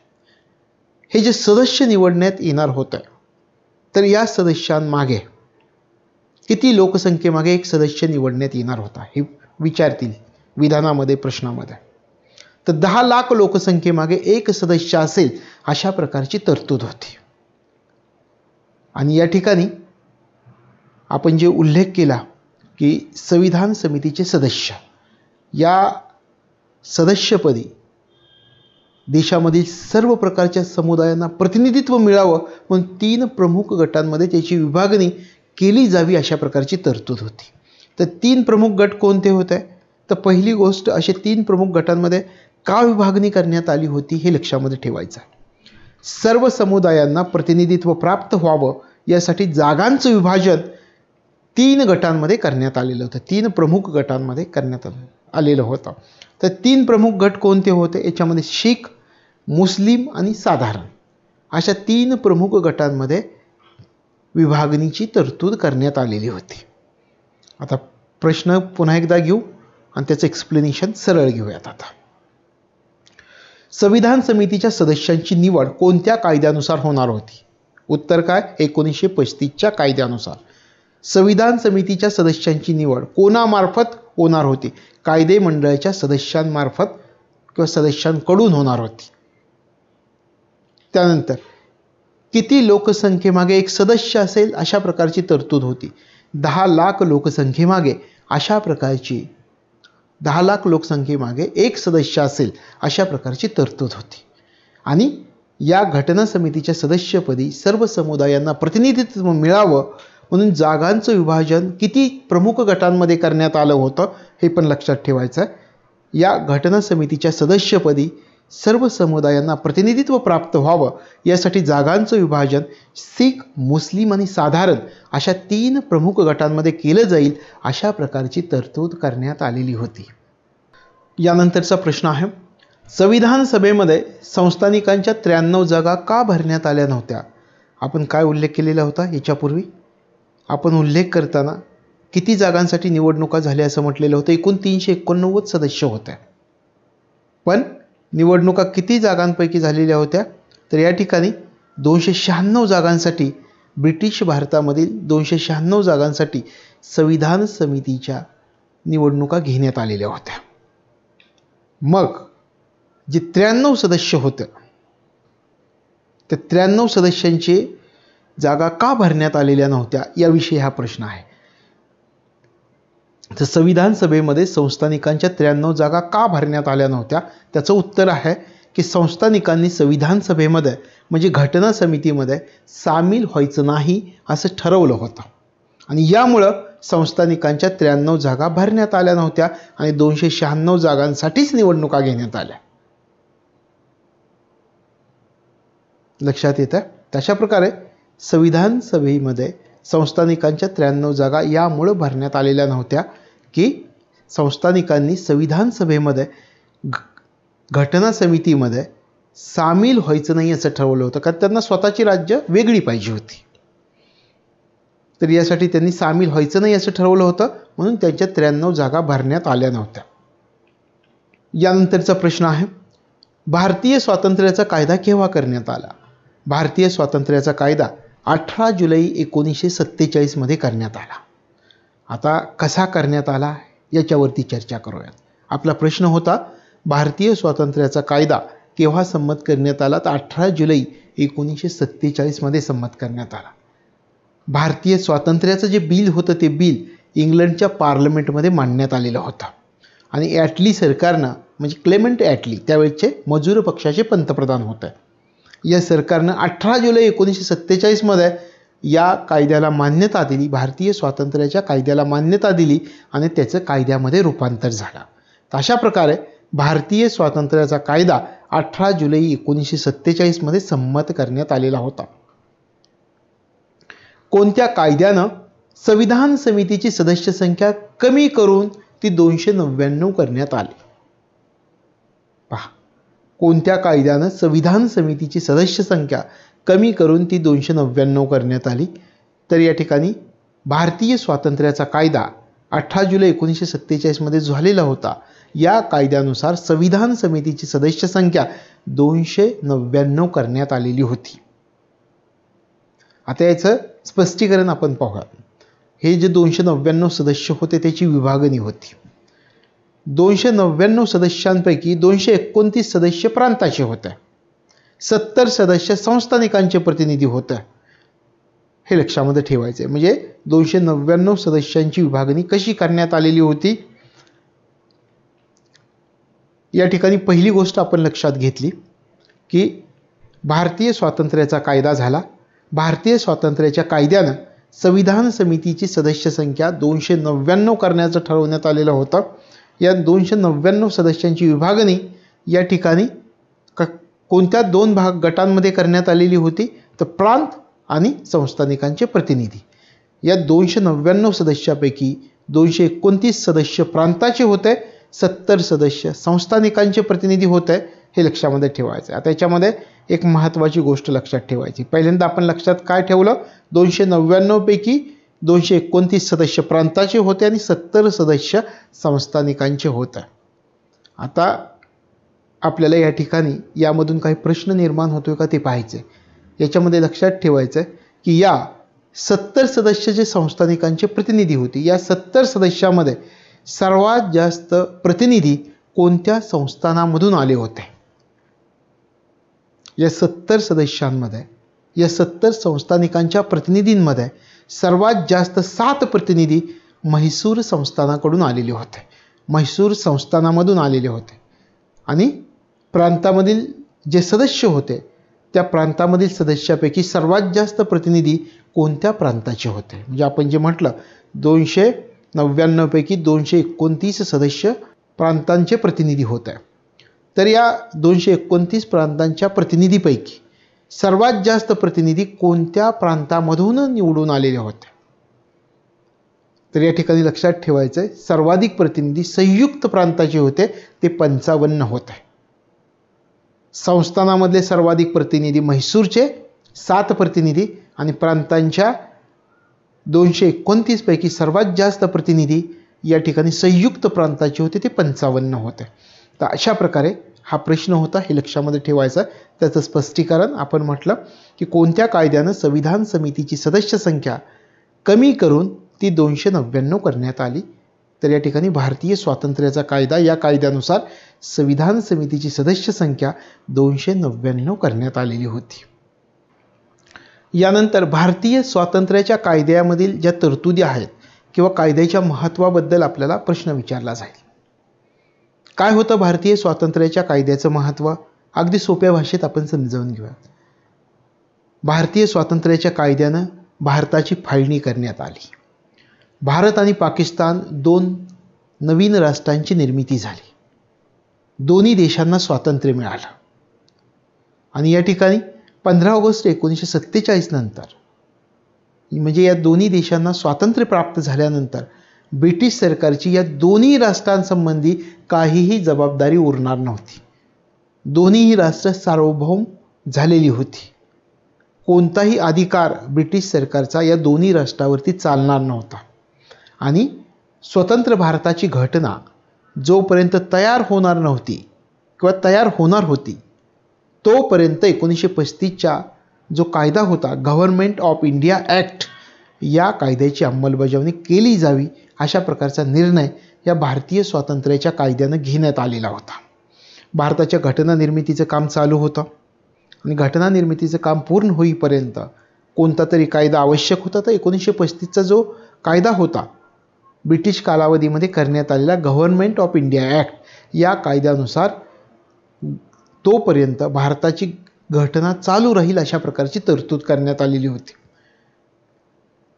हे जे सदस्य निवडण्यात येणार होतं तर या सदस्यांमागे किती लोकसंख्येमागे एक सदस्य निवडण्यात येणार होता हे विचारतील विधानामध्ये प्रश्नामध्ये तर दहा लाख लोकसंख्येमागे एक सदस्य असेल अशा प्रकारची तरतूद होती आणि या ठिकाणी आपण जे उल्लेख केला की संविधान समितीचे सदस्य या सदस्यपदी देशामधील सर्व प्रकारच्या समुदायांना प्रतिनिधित्व मिळावं म्हणून तीन प्रमुख गटांमध्ये त्याची विभागणी केली जावी अशा प्रकारची तरतूद होती तर तीन प्रमुख गट कोणते होते तर पहिली गोष्ट असे तीन प्रमुख गटांमध्ये का विभागणी करण्यात आली होती हे लक्षामध्ये ठेवायचं आहे सर्व समुदायांना प्रतिनिधित्व प्राप्त व्हावं यासाठी जागांचं विभाजन तीन गटांमध्ये करण्यात आलेलं होतं तीन प्रमुख गटांमध्ये करण्यात आलेलं होतं तर तीन प्रमुख गट कोणते होते याच्यामध्ये शीख मुस्लिम आणि साधारण अशा तीन प्रमुख गटांमध्ये विभागणीची तरतूद करण्यात आलेली होती आता प्रश्न पुन्हा एकदा घेऊ आणि त्याचं एक्सप्लेनेशन सरळ घेऊयात आता संविधान समितीच्या सदस्यांची निवड कोणत्या कायद्यानुसार होणार होती उत्तर काय एकोणीसशे पस्तीसच्या कायद्यानुसार संविधान समितीच्या सदस्यांची निवड कोणामार्फत होणार होती कायदे मंडळाच्या सदस्यांमार्फत किंवा सदस्यांकडून होणार होती त्यानंतर किती लोकसंख्येमागे एक सदस्य असेल अशा प्रकारची तरतूद होती दहा लाख लोकसंख्येमागे अशा प्रकारची दहा लाख लोकसंख्येमागे एक सदस्य असेल अशा प्रकारची तरतूद होती आणि या घटना समितीच्या सदस्यपदी सर्व समुदायांना प्रतिनिधित्व मिळावं म्हणून जागांचं विभाजन किती प्रमुख गटांमध्ये करण्यात आलं होतं हे पण लक्षात ठेवायचं आहे या घटना समितीच्या सदस्यपदी सर्व समुदायांना प्रतिनिधित्व प्राप्त व्हावं यासाठी जागांचं विभाजन सिख मुस्लिम आणि साधारण अशा तीन प्रमुख गटांमध्ये केलं जाईल अशा प्रकारची तरतूद करण्यात आलेली होती यानंतरचा प्रश्न आहे संविधान सभेमध्ये संस्थानिकांच्या त्र्याण्णव जागा का भरण्यात आल्या नव्हत्या आपण काय उल्लेख केलेला होता याच्यापूर्वी आपण उल्लेख करताना किती जागांसाठी निवडणुका झाल्या असं म्हटलेलं होतं एकूण तीनशे एकोणनव्वद सदस्य होत्या पण निवडणुका किती जागांपैकी झालेल्या होत्या तर या ठिकाणी दोनशे शहाण्णव जागांसाठी ब्रिटिश भारतामधील दोनशे शहाण्णव जागांसाठी संविधान समितीच्या निवडणुका घेण्यात आलेल्या होत्या मग जे त्र्याण्णव सदस्य होते त्या त्र्याण्णव सदस्यांचे जागा का भरण्यात आलेल्या नव्हत्या याविषयी हा प्रश्न आहे तर संविधान सभेमध्ये संस्थानिकांच्या त्र्याण्णव जागा का भरण्यात आल्या नव्हत्या त्याचं उत्तर आहे की संस्थानिकांनी संविधान सभेमध्ये म्हणजे घटना समितीमध्ये सामील व्हायचं नाही असं ठरवलं होतं आणि यामुळं संस्थानिकांच्या त्र्याण्णव जागा भरण्यात आल्या नव्हत्या आणि दोनशे शहाण्णव जागांसाठीच निवडणुका घेण्यात आल्या लक्षात येतं तशा प्रकारे संविधान सभेमध्ये संस्थानिकांच्या त्र्याण्णव जागा यामुळं भरण्यात आलेल्या नव्हत्या की संस्थानिकांनी संविधान सभेमध्ये घटना समितीमध्ये सामील व्हायचं नाही असं ठरवलं होतं कारण त्यांना स्वतःची राज्य वेगळी पाहिजे होती तर यासाठी त्यांनी सामील व्हायचं नाही असं ठरवलं होतं म्हणून त्यांच्या त्र्याण्णव जागा भरण्यात आल्या नव्हत्या यानंतरचा प्रश्न आहे भारतीय स्वातंत्र्याचा कायदा केव्हा करण्यात आला भारतीय स्वातंत्र्याचा कायदा अठरा जुलै एकोणीसशे सत्तेचाळीसमध्ये करण्यात आला आता कसा करण्यात आला याच्यावरती चर्चा करूयात आपला प्रश्न होता भारतीय स्वातंत्र्याचा कायदा केव्हा संमत करण्यात आला तर अठरा जुलै एकोणीसशे सत्तेचाळीसमध्ये संमत करण्यात आला भारतीय स्वातंत्र्याचं जे बिल होतं ते बिल इंग्लंडच्या पार्लमेंटमध्ये मांडण्यात आलेलं होतं आणि ॲटली सरकारनं म्हणजे क्लेमेंट ॲटली त्यावेळेचे मजूर पक्षाचे पंतप्रधान होते या सरकारनं अठरा जुलै एकोणीसशे सत्तेचाळीसमध्ये या कायद्याला मान्यता दिली भारतीय स्वातंत्र्याच्या कायद्याला मान्यता दिली आणि त्याचं कायद्यामध्ये रूपांतर झालं तर अशा प्रकारे भारतीय स्वातंत्र्याचा कायदा अठरा जुलै एकोणीसशे सत्तेचाळीसमध्ये संमत करण्यात आलेला होता कोणत्या कायद्यानं संविधान समितीची सदस्य संख्या कमी करून ती दोनशे नव्याण्णव करण्यात आली कोणत्या कायद्यानं संविधान समितीची सदस्य संख्या कमी करून ती दोनशे नव्याण्णव करण्यात आली तर या ठिकाणी भारतीय स्वातंत्र्याचा कायदा अठरा जुलै एकोणीसशे सत्तेचाळीसमध्ये झालेला होता या कायद्यानुसार संविधान समितीची सदस्य संख्या दोनशे नव्याण्णव करण्यात आलेली होती आता याचं स्पष्टीकरण आपण पाहूया हे जे दोनशे नव्याण्णव सदस्य होते त्याची विभागणी होती दोनशे नव्याण्णव सदस्यांपैकी दोनशे एकोणतीस सदस्य प्रांताचे होते सत्तर सदस्य संस्थानिकांचे प्रतिनिधी होते हे लक्षामध्ये ठेवायचे म्हणजे दोनशे नव्याण्णव सदस्यांची विभागणी कशी करण्यात आलेली होती या ठिकाणी पहिली गोष्ट आपण लक्षात घेतली की भारतीय स्वातंत्र्याचा कायदा झाला भारतीय स्वातंत्र्याच्या कायद्यानं संविधान समितीची सदस्य संख्या दोनशे नव्याण्णव करण्याचं ठरवण्यात आलेलं होतं या दोनशे नव्याण्णव सदस्यांची विभागणी या ठिकाणी क कोणत्या दोन भाग गटांमध्ये करण्यात आलेली होती तर प्रांत आणि संस्थानिकांचे प्रतिनिधी या दोनशे नव्याण्णव सदस्यापैकी दोनशे एकोणतीस सदस्य प्रांताचे होते सत्तर सदस्य संस्थानिकांचे प्रतिनिधी होते हे लक्षामध्ये ठेवायचं आहे आता याच्यामध्ये एक महत्त्वाची गोष्ट लक्षात ठेवायची पहिल्यांदा आपण लक्षात काय ठेवलं दोनशे नव्याण्णवपैकी दोनशे एकोणतीस सदस्य प्रांताचे होते आणि सत्तर सदस्य संस्थानिकांचे होते आता आपल्याला या ठिकाणी यामधून काही प्रश्न निर्माण होतोय का ते पाहायचे याच्यामध्ये लक्षात ठेवायचं की या सत्तर सदस्य जे संस्थानिकांचे प्रतिनिधी होते या सत्तर सदस्यामध्ये सर्वात जास्त प्रतिनिधी कोणत्या संस्थानामधून आले होते या सत्तर सदस्यांमध्ये या सत्तर संस्थानिकांच्या प्रतिनिधींमध्ये सर्वात जास्त सात प्रतिनिधी म्हैसूर संस्थानाकडून आलेले होते म्हैसूर संस्थानामधून आलेले होते आणि प्रांतामधील जे सदस्य होते त्या प्रांतामधील सदस्यापैकी सर्वात जास्त प्रतिनिधी कोणत्या प्रांताचे होते म्हणजे आपण जे म्हटलं दोनशे नव्याण्णवपैकी दोनशे एकोणतीस सदस्य प्रांतांचे प्रतिनिधी होत आहे तर या दोनशे एकोणतीस प्रांतांच्या प्रतिनिधीपैकी सर्वात जास्त प्रतिनिधी कोणत्या प्रांतामधून निवडून आलेले होते तर या ठिकाणी लक्षात ठेवायचं आहे सर्वाधिक प्रतिनिधी संयुक्त प्रांताचे होते ते पंचावन्न होत आहे संस्थानामधले सर्वाधिक प्रतिनिधी म्हैसूरचे सात प्रतिनिधी आणि प्रांतांच्या दोनशे एकोणतीसपैकी सर्वात जास्त प्रतिनिधी या ठिकाणी संयुक्त प्रांताचे होते ते पंचावन्न होते तर अशा प्रकारे हा प्रश्न होता हे लक्षामध्ये ठेवायचा त्याचं स्पष्टीकरण आपण म्हटलं की कोणत्या कायद्यानं संविधान समितीची सदस्य संख्या कमी करून ती दोनशे नव्याण्णव करण्यात आली तर या ठिकाणी भारतीय स्वातंत्र्याचा कायदा या कायद्यानुसार संविधान समितीची सदस्य संख्या दोनशे नव्याण्णव करण्यात आलेली होती यानंतर भारतीय स्वातंत्र्याच्या कायद्यामधील ज्या तरतुदी आहेत किंवा कायद्याच्या महत्त्वाबद्दल आपल्याला प्रश्न विचारला जाईल काय होतं भारतीय स्वातंत्र्याच्या कायद्याचं महत्त्व अगदी सोप्या भाषेत आपण समजावून घेऊया भारतीय स्वातंत्र्याच्या कायद्यानं भारताची फाळणी करण्यात आली भारत आणि पाकिस्तान दोन नवीन राष्ट्रांची निर्मिती झाली दोन्ही देशांना स्वातंत्र्य मिळालं आणि या ठिकाणी पंधरा ऑगस्ट एकोणीसशे सत्तेचाळीस नंतर म्हणजे या दोन्ही देशांना स्वातंत्र्य प्राप्त झाल्यानंतर ब्रिटिश सरकारची या दोन्ही राष्ट्रांसंबंधी काहीही जबाबदारी उरणार नव्हती दोन्हीही राष्ट्र सार्वभौम झालेली होती कोणताही अधिकार ब्रिटिश सरकारचा या दोन्ही राष्ट्रावरती चालणार नव्हता आणि स्वतंत्र भारताची घटना जोपर्यंत तयार होणार नव्हती किंवा तयार होणार होती तोपर्यंत एकोणीसशे पस्तीसच्या जो कायदा होता गव्हर्मेंट ऑफ इंडिया ॲक्ट या कायद्याची अंमलबजावणी केली जावी अशा प्रकारचा निर्णय या भारतीय स्वातंत्र्याच्या कायद्यानं घेण्यात आलेला होता भारताच्या घटना निर्मितीचं काम चालू होतं आणि घटना निर्मितीचं काम पूर्ण होईपर्यंत कोणता तरी कायदा आवश्यक होता तर एकोणीसशे पस्तीसचा जो कायदा होता ब्रिटिश कालावधीमध्ये करण्यात आलेला गव्हर्नमेंट ऑफ इंडिया ॲक्ट या कायद्यानुसार तोपर्यंत भारताची घटना चालू राहील अशा प्रकारची तरतूद करण्यात आलेली होती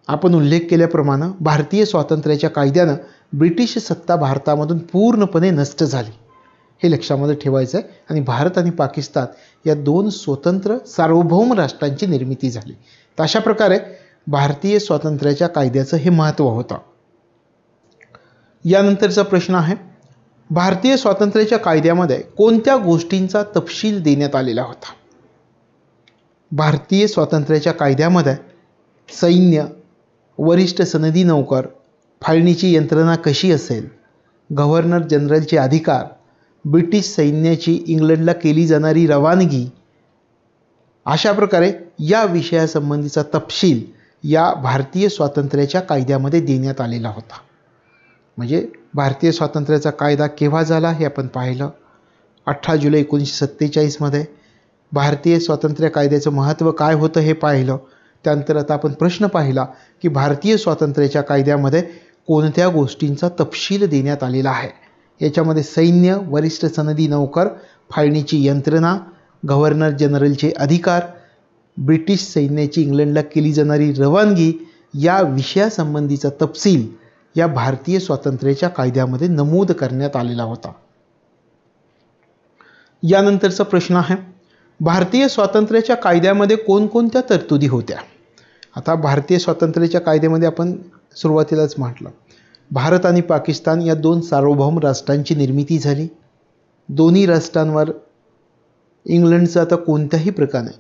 आपण उल्लेख केल्याप्रमाणे भारतीय स्वातंत्र्याच्या कायद्यानं ब्रिटिश सत्ता भारतामधून पूर्णपणे नष्ट झाली हे लक्षामध्ये ठेवायचं आहे आणि भारत आणि पाकिस्तान या दोन स्वतंत्र सार्वभौम राष्ट्रांची निर्मिती झाली तर अशा प्रकारे भारतीय स्वातंत्र्याच्या कायद्याचं हे महत्त्व होतं यानंतरचा प्रश्न आहे भारतीय स्वातंत्र्याच्या कायद्यामध्ये कोणत्या गोष्टींचा तपशील देण्यात आलेला होता भारतीय स्वातंत्र्याच्या कायद्यामध्ये सैन्य वरिष्ठ सनदी नौकर फाळणीची यंत्रणा कशी असेल गव्हर्नर जनरलचे अधिकार ब्रिटिश सैन्याची इंग्लंडला केली जाणारी रवानगी अशा प्रकारे या विषयासंबंधीचा तपशील या भारतीय स्वातंत्र्याच्या कायद्यामध्ये देण्यात आलेला होता म्हणजे भारतीय स्वातंत्र्याचा कायदा केव्हा झाला हे आपण पाहिलं अठरा जुलै एकोणीसशे सत्तेचाळीसमध्ये भारतीय स्वातंत्र्य कायद्याचं महत्त्व काय होतं हे पाहिलं त्यानंतर आता आपण प्रश्न पाहिला की भारतीय स्वातंत्र्याच्या कायद्यामध्ये कोणत्या गोष्टींचा तपशील देण्यात आलेला आहे याच्यामध्ये सैन्य वरिष्ठ सनदी नौकर फाळणीची यंत्रणा गव्हर्नर जनरलचे अधिकार ब्रिटिश सैन्याची इंग्लंडला केली जाणारी रवानगी या विषयासंबंधीचा तपशील या भारतीय स्वातंत्र्याच्या कायद्यामध्ये नमूद करण्यात आलेला होता यानंतरचा प्रश्न आहे भारतीय स्वातंत्र्याच्या कायद्यामध्ये कोणकोणत्या तरतुदी होत्या आता भारतीय स्वातंत्र्याच्या कायद्यामध्ये आपण सुरुवातीलाच म्हटलं भारत आणि पाकिस्तान या दोन सार्वभौम राष्ट्रांची निर्मिती झाली दोन्ही राष्ट्रांवर इंग्लंडचं आता कोणत्याही प्रकारे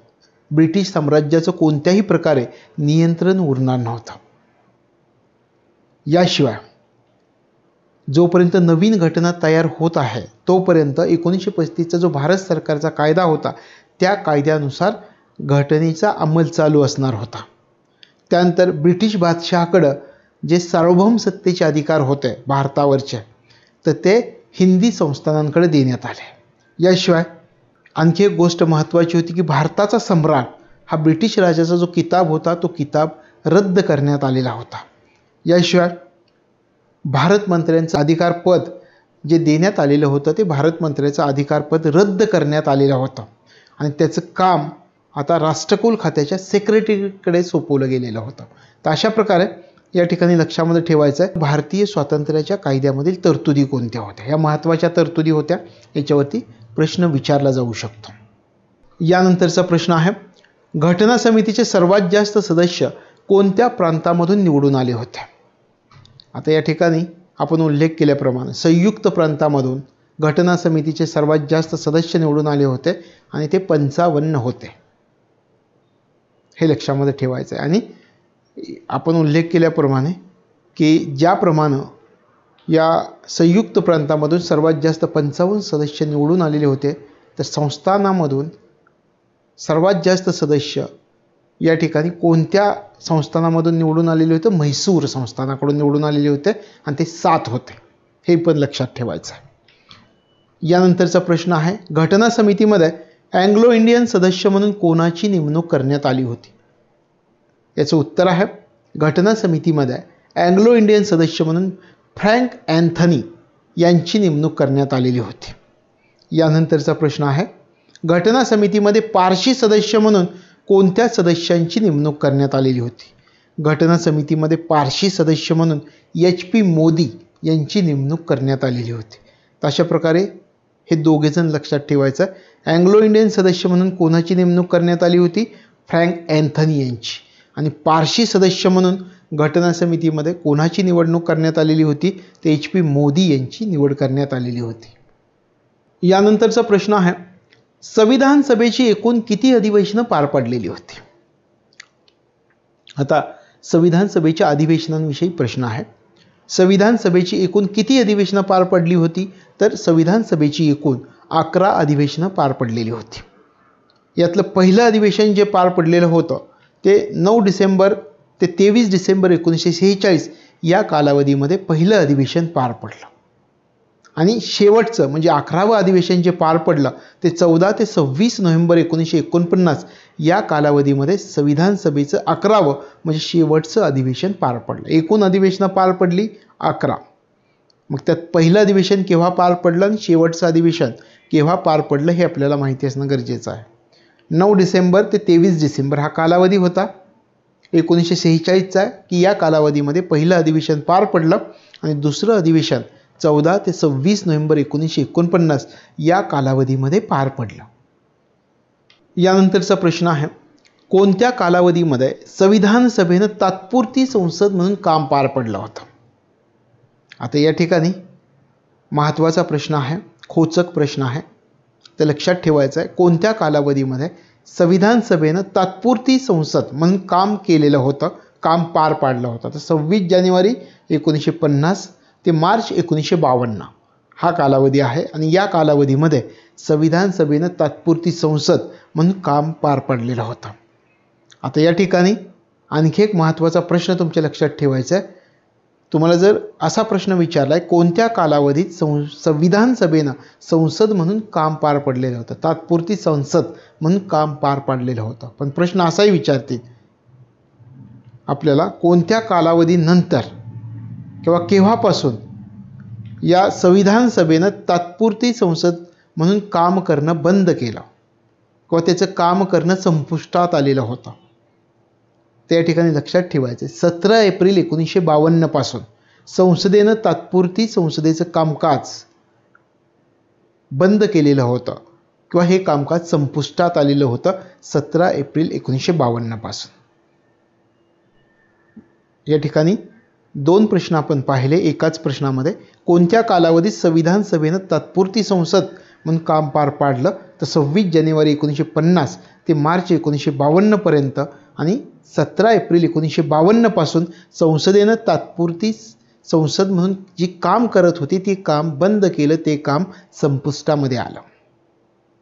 ब्रिटिश साम्राज्याचं कोणत्याही प्रकारे नियंत्रण उरणार नव्हतं याशिवाय जोपर्यंत नवीन घटना तयार होत आहे तोपर्यंत एकोणीसशे पस्तीसचा जो भारत सरकारचा कायदा होता त्या कायद्यानुसार घटनेचा अंमल चालू असणार होता त्यानंतर ब्रिटिश बादशहाकडं जे सार्वभौम सत्तेचे अधिकार होते भारतावरचे तर ते हिंदी संस्थानांकडे देण्यात आले याशिवाय आणखी एक गोष्ट महत्त्वाची होती की भारताचा सम्राट हा ब्रिटिश राजाचा जो किताब होता तो किताब रद्द करण्यात आलेला होता याशिवाय भारत मंत्र्यांचं अधिकारपद जे देण्यात आलेलं होतं ते भारत अधिकारपद रद्द करण्यात आलेलं होतं आणि त्याचं काम आता राष्ट्रकुल खात्याच्या सेक्रेटरीकडे सोपवलं गेलेलं होतं तर अशा प्रकारे या ठिकाणी लक्षामध्ये ठेवायचं आहे भारतीय स्वातंत्र्याच्या कायद्यामधील तरतुदी कोणत्या होत्या या महत्त्वाच्या तरतुदी होत्या याच्यावरती प्रश्न विचारला जाऊ शकतो यानंतरचा प्रश्न आहे घटना समितीचे सर्वात जास्त सदस्य कोणत्या प्रांतामधून निवडून आले होते आता या ठिकाणी आपण उल्लेख केल्याप्रमाणे संयुक्त प्रांतामधून घटना समितीचे सर्वात जास्त सदस्य निवडून आले होते आणि ते पंचावन्न होते हे लक्षामध्ये ठेवायचं आहे आणि आपण उल्लेख केल्याप्रमाणे की ज्याप्रमाणे या संयुक्त प्रांतामधून सर्वात जास्त पंचावन्न सदस्य निवडून आलेले होते तर संस्थानामधून सर्वात जास्त सदस्य या ठिकाणी कोणत्या संस्थानामधून निवडून आलेले होते म्हैसूर संस्थानाकडून निवडून आलेले होते आणि ते सात होते हे पण लक्षात ठेवायचं आहे यानंतरचा प्रश्न आहे घटना समितीमध्ये अँग्लो इंडियन सदस्य म्हणून कोणाची नेमणूक करण्यात आली होती याचं उत्तर आहे घटना समितीमध्ये अँग्लो इंडियन सदस्य म्हणून फ्रँक अँथनी यांची नेमणूक करण्यात आलेली होती यानंतरचा प्रश्न आहे घटना समितीमध्ये पारशी सदस्य म्हणून कोणत्या सदस्यांची नेमणूक करण्यात आलेली होती घटना समितीमध्ये पारशी सदस्य म्हणून एच पी मोदी यांची नेमणूक करण्यात आलेली होती अशा प्रकारे हे दोघेजण लक्षात ठेवायचं अँग्लो इंडियन सदस्य म्हणून कोणाची नेमणूक करण्यात आली होती फ्रँक अँथनी यांची आणि पारशी सदस्य म्हणून घटना समितीमध्ये कोणाची निवडणूक करण्यात आलेली होती ते एच पी मोदी यांची निवड करण्यात आलेली होती यानंतरचा प्रश्न आहे संविधान सभेची एकूण किती अधिवेशनं पार पडलेली होती आता संविधान सभेच्या अधिवेशनांविषयी प्रश्न आहे संविधान सभेची एकूण किती अधिवेशनं पार पडली होती तर संविधान सभेची एकूण अकरा अधिवेशनं पार पडलेली होती यातलं पहिलं अधिवेशन जे पार पडलेलं होतं ते नऊ डिसेंबर ते तेवीस डिसेंबर एकोणीसशे सेहेचाळीस या कालावधीमध्ये पहिलं अधिवेशन पार पडलं आणि शेवटचं म्हणजे अकरावं अधिवेशन जे पार पडलं ते चौदा ते सव्वीस नोव्हेंबर एकोणीसशे एकोणपन्नास या कालावधीमध्ये संविधान सभेचं अकरावं म्हणजे शेवटचं अधिवेशन पार पडलं एकूण अधिवेशनं पार पडली अकरा मग त्यात पहिलं अधिवेशन केव्हा पार पडलं आणि शेवटचं अधिवेशन केव्हा पार पडलं हे आपल्याला माहिती असणं गरजेचं आहे नऊ डिसेंबर ते तेवीस डिसेंबर हा कालावधी होता एकोणीसशे सेहेचाळीसचा की या कालावधीमध्ये पहिलं अधिवेशन पार पडलं आणि दुसरं अधिवेशन चौदा ते सव्वीस नोव्हेंबर एकोणीसशे एकोणपन्नास या कालावधीमध्ये पार पडला यानंतरचा प्रश्न आहे कोणत्या कालावधीमध्ये संविधान सभेनं तात्पुरती संसद म्हणून काम पार पडलं होतं आता या ठिकाणी महत्त्वाचा प्रश्न आहे खोचक प्रश्न आहे तर लक्षात ठेवायचं आहे कोणत्या कालावधीमध्ये संविधान सभेनं तात्पुरती संसद म्हणून काम केलेलं होतं काम पार पाडलं होतं तर सव्वीस जानेवारी एकोणीसशे पन्नास ते मार्च एकोणीसशे बावन्न हा कालावधी आहे आणि या कालावधीमध्ये संविधान सभेनं तात्पुरती संसद म्हणून काम पार पडलेला होतं आता या ठिकाणी आणखी एक महत्त्वाचा प्रश्न तुमच्या लक्षात ठेवायचा आहे तुम्हाला जर असा प्रश्न विचारला आहे कोणत्या कालावधीत सं संविधान सभेनं संसद म्हणून काम पार पडलेलं होतं तात्पुरती संसद म्हणून काम पार पाडलेलं होतं पण प्रश्न असाही विचारतील आपल्याला कोणत्या कालावधीनंतर किंवा केव्हापासून या संविधान सभेनं तात्पुरती संसद म्हणून काम करणं बंद केलं किंवा त्याचं काम करणं संपुष्टात आलेलं होतं त्या ठिकाणी लक्षात ठेवायचं सतरा एप्रिल एकोणीसशे बावन्नपासून संसदेनं तात्पुरती संसदेचं कामकाज बंद केलेलं होतं किंवा हे कामकाज संपुष्टात आलेलं होतं सतरा एप्रिल एकोणीसशे बावन्नपासून या ठिकाणी दोन प्रश्न आपण पाहिले एकाच प्रश्नामध्ये कोणत्या कालावधीत संविधान सभेनं तात्पुरती संसद म्हणून काम पार पाडलं तर सव्वीस जानेवारी एकोणीसशे पन्नास ते मार्च एकोणीसशे बावन्नपर्यंत आणि सतरा एप्रिल एकोणीसशे बावन्नपासून संसदेनं तात्पुरती संसद म्हणून जी काम करत होती ती काम बंद केलं ते काम संपुष्टामध्ये आलं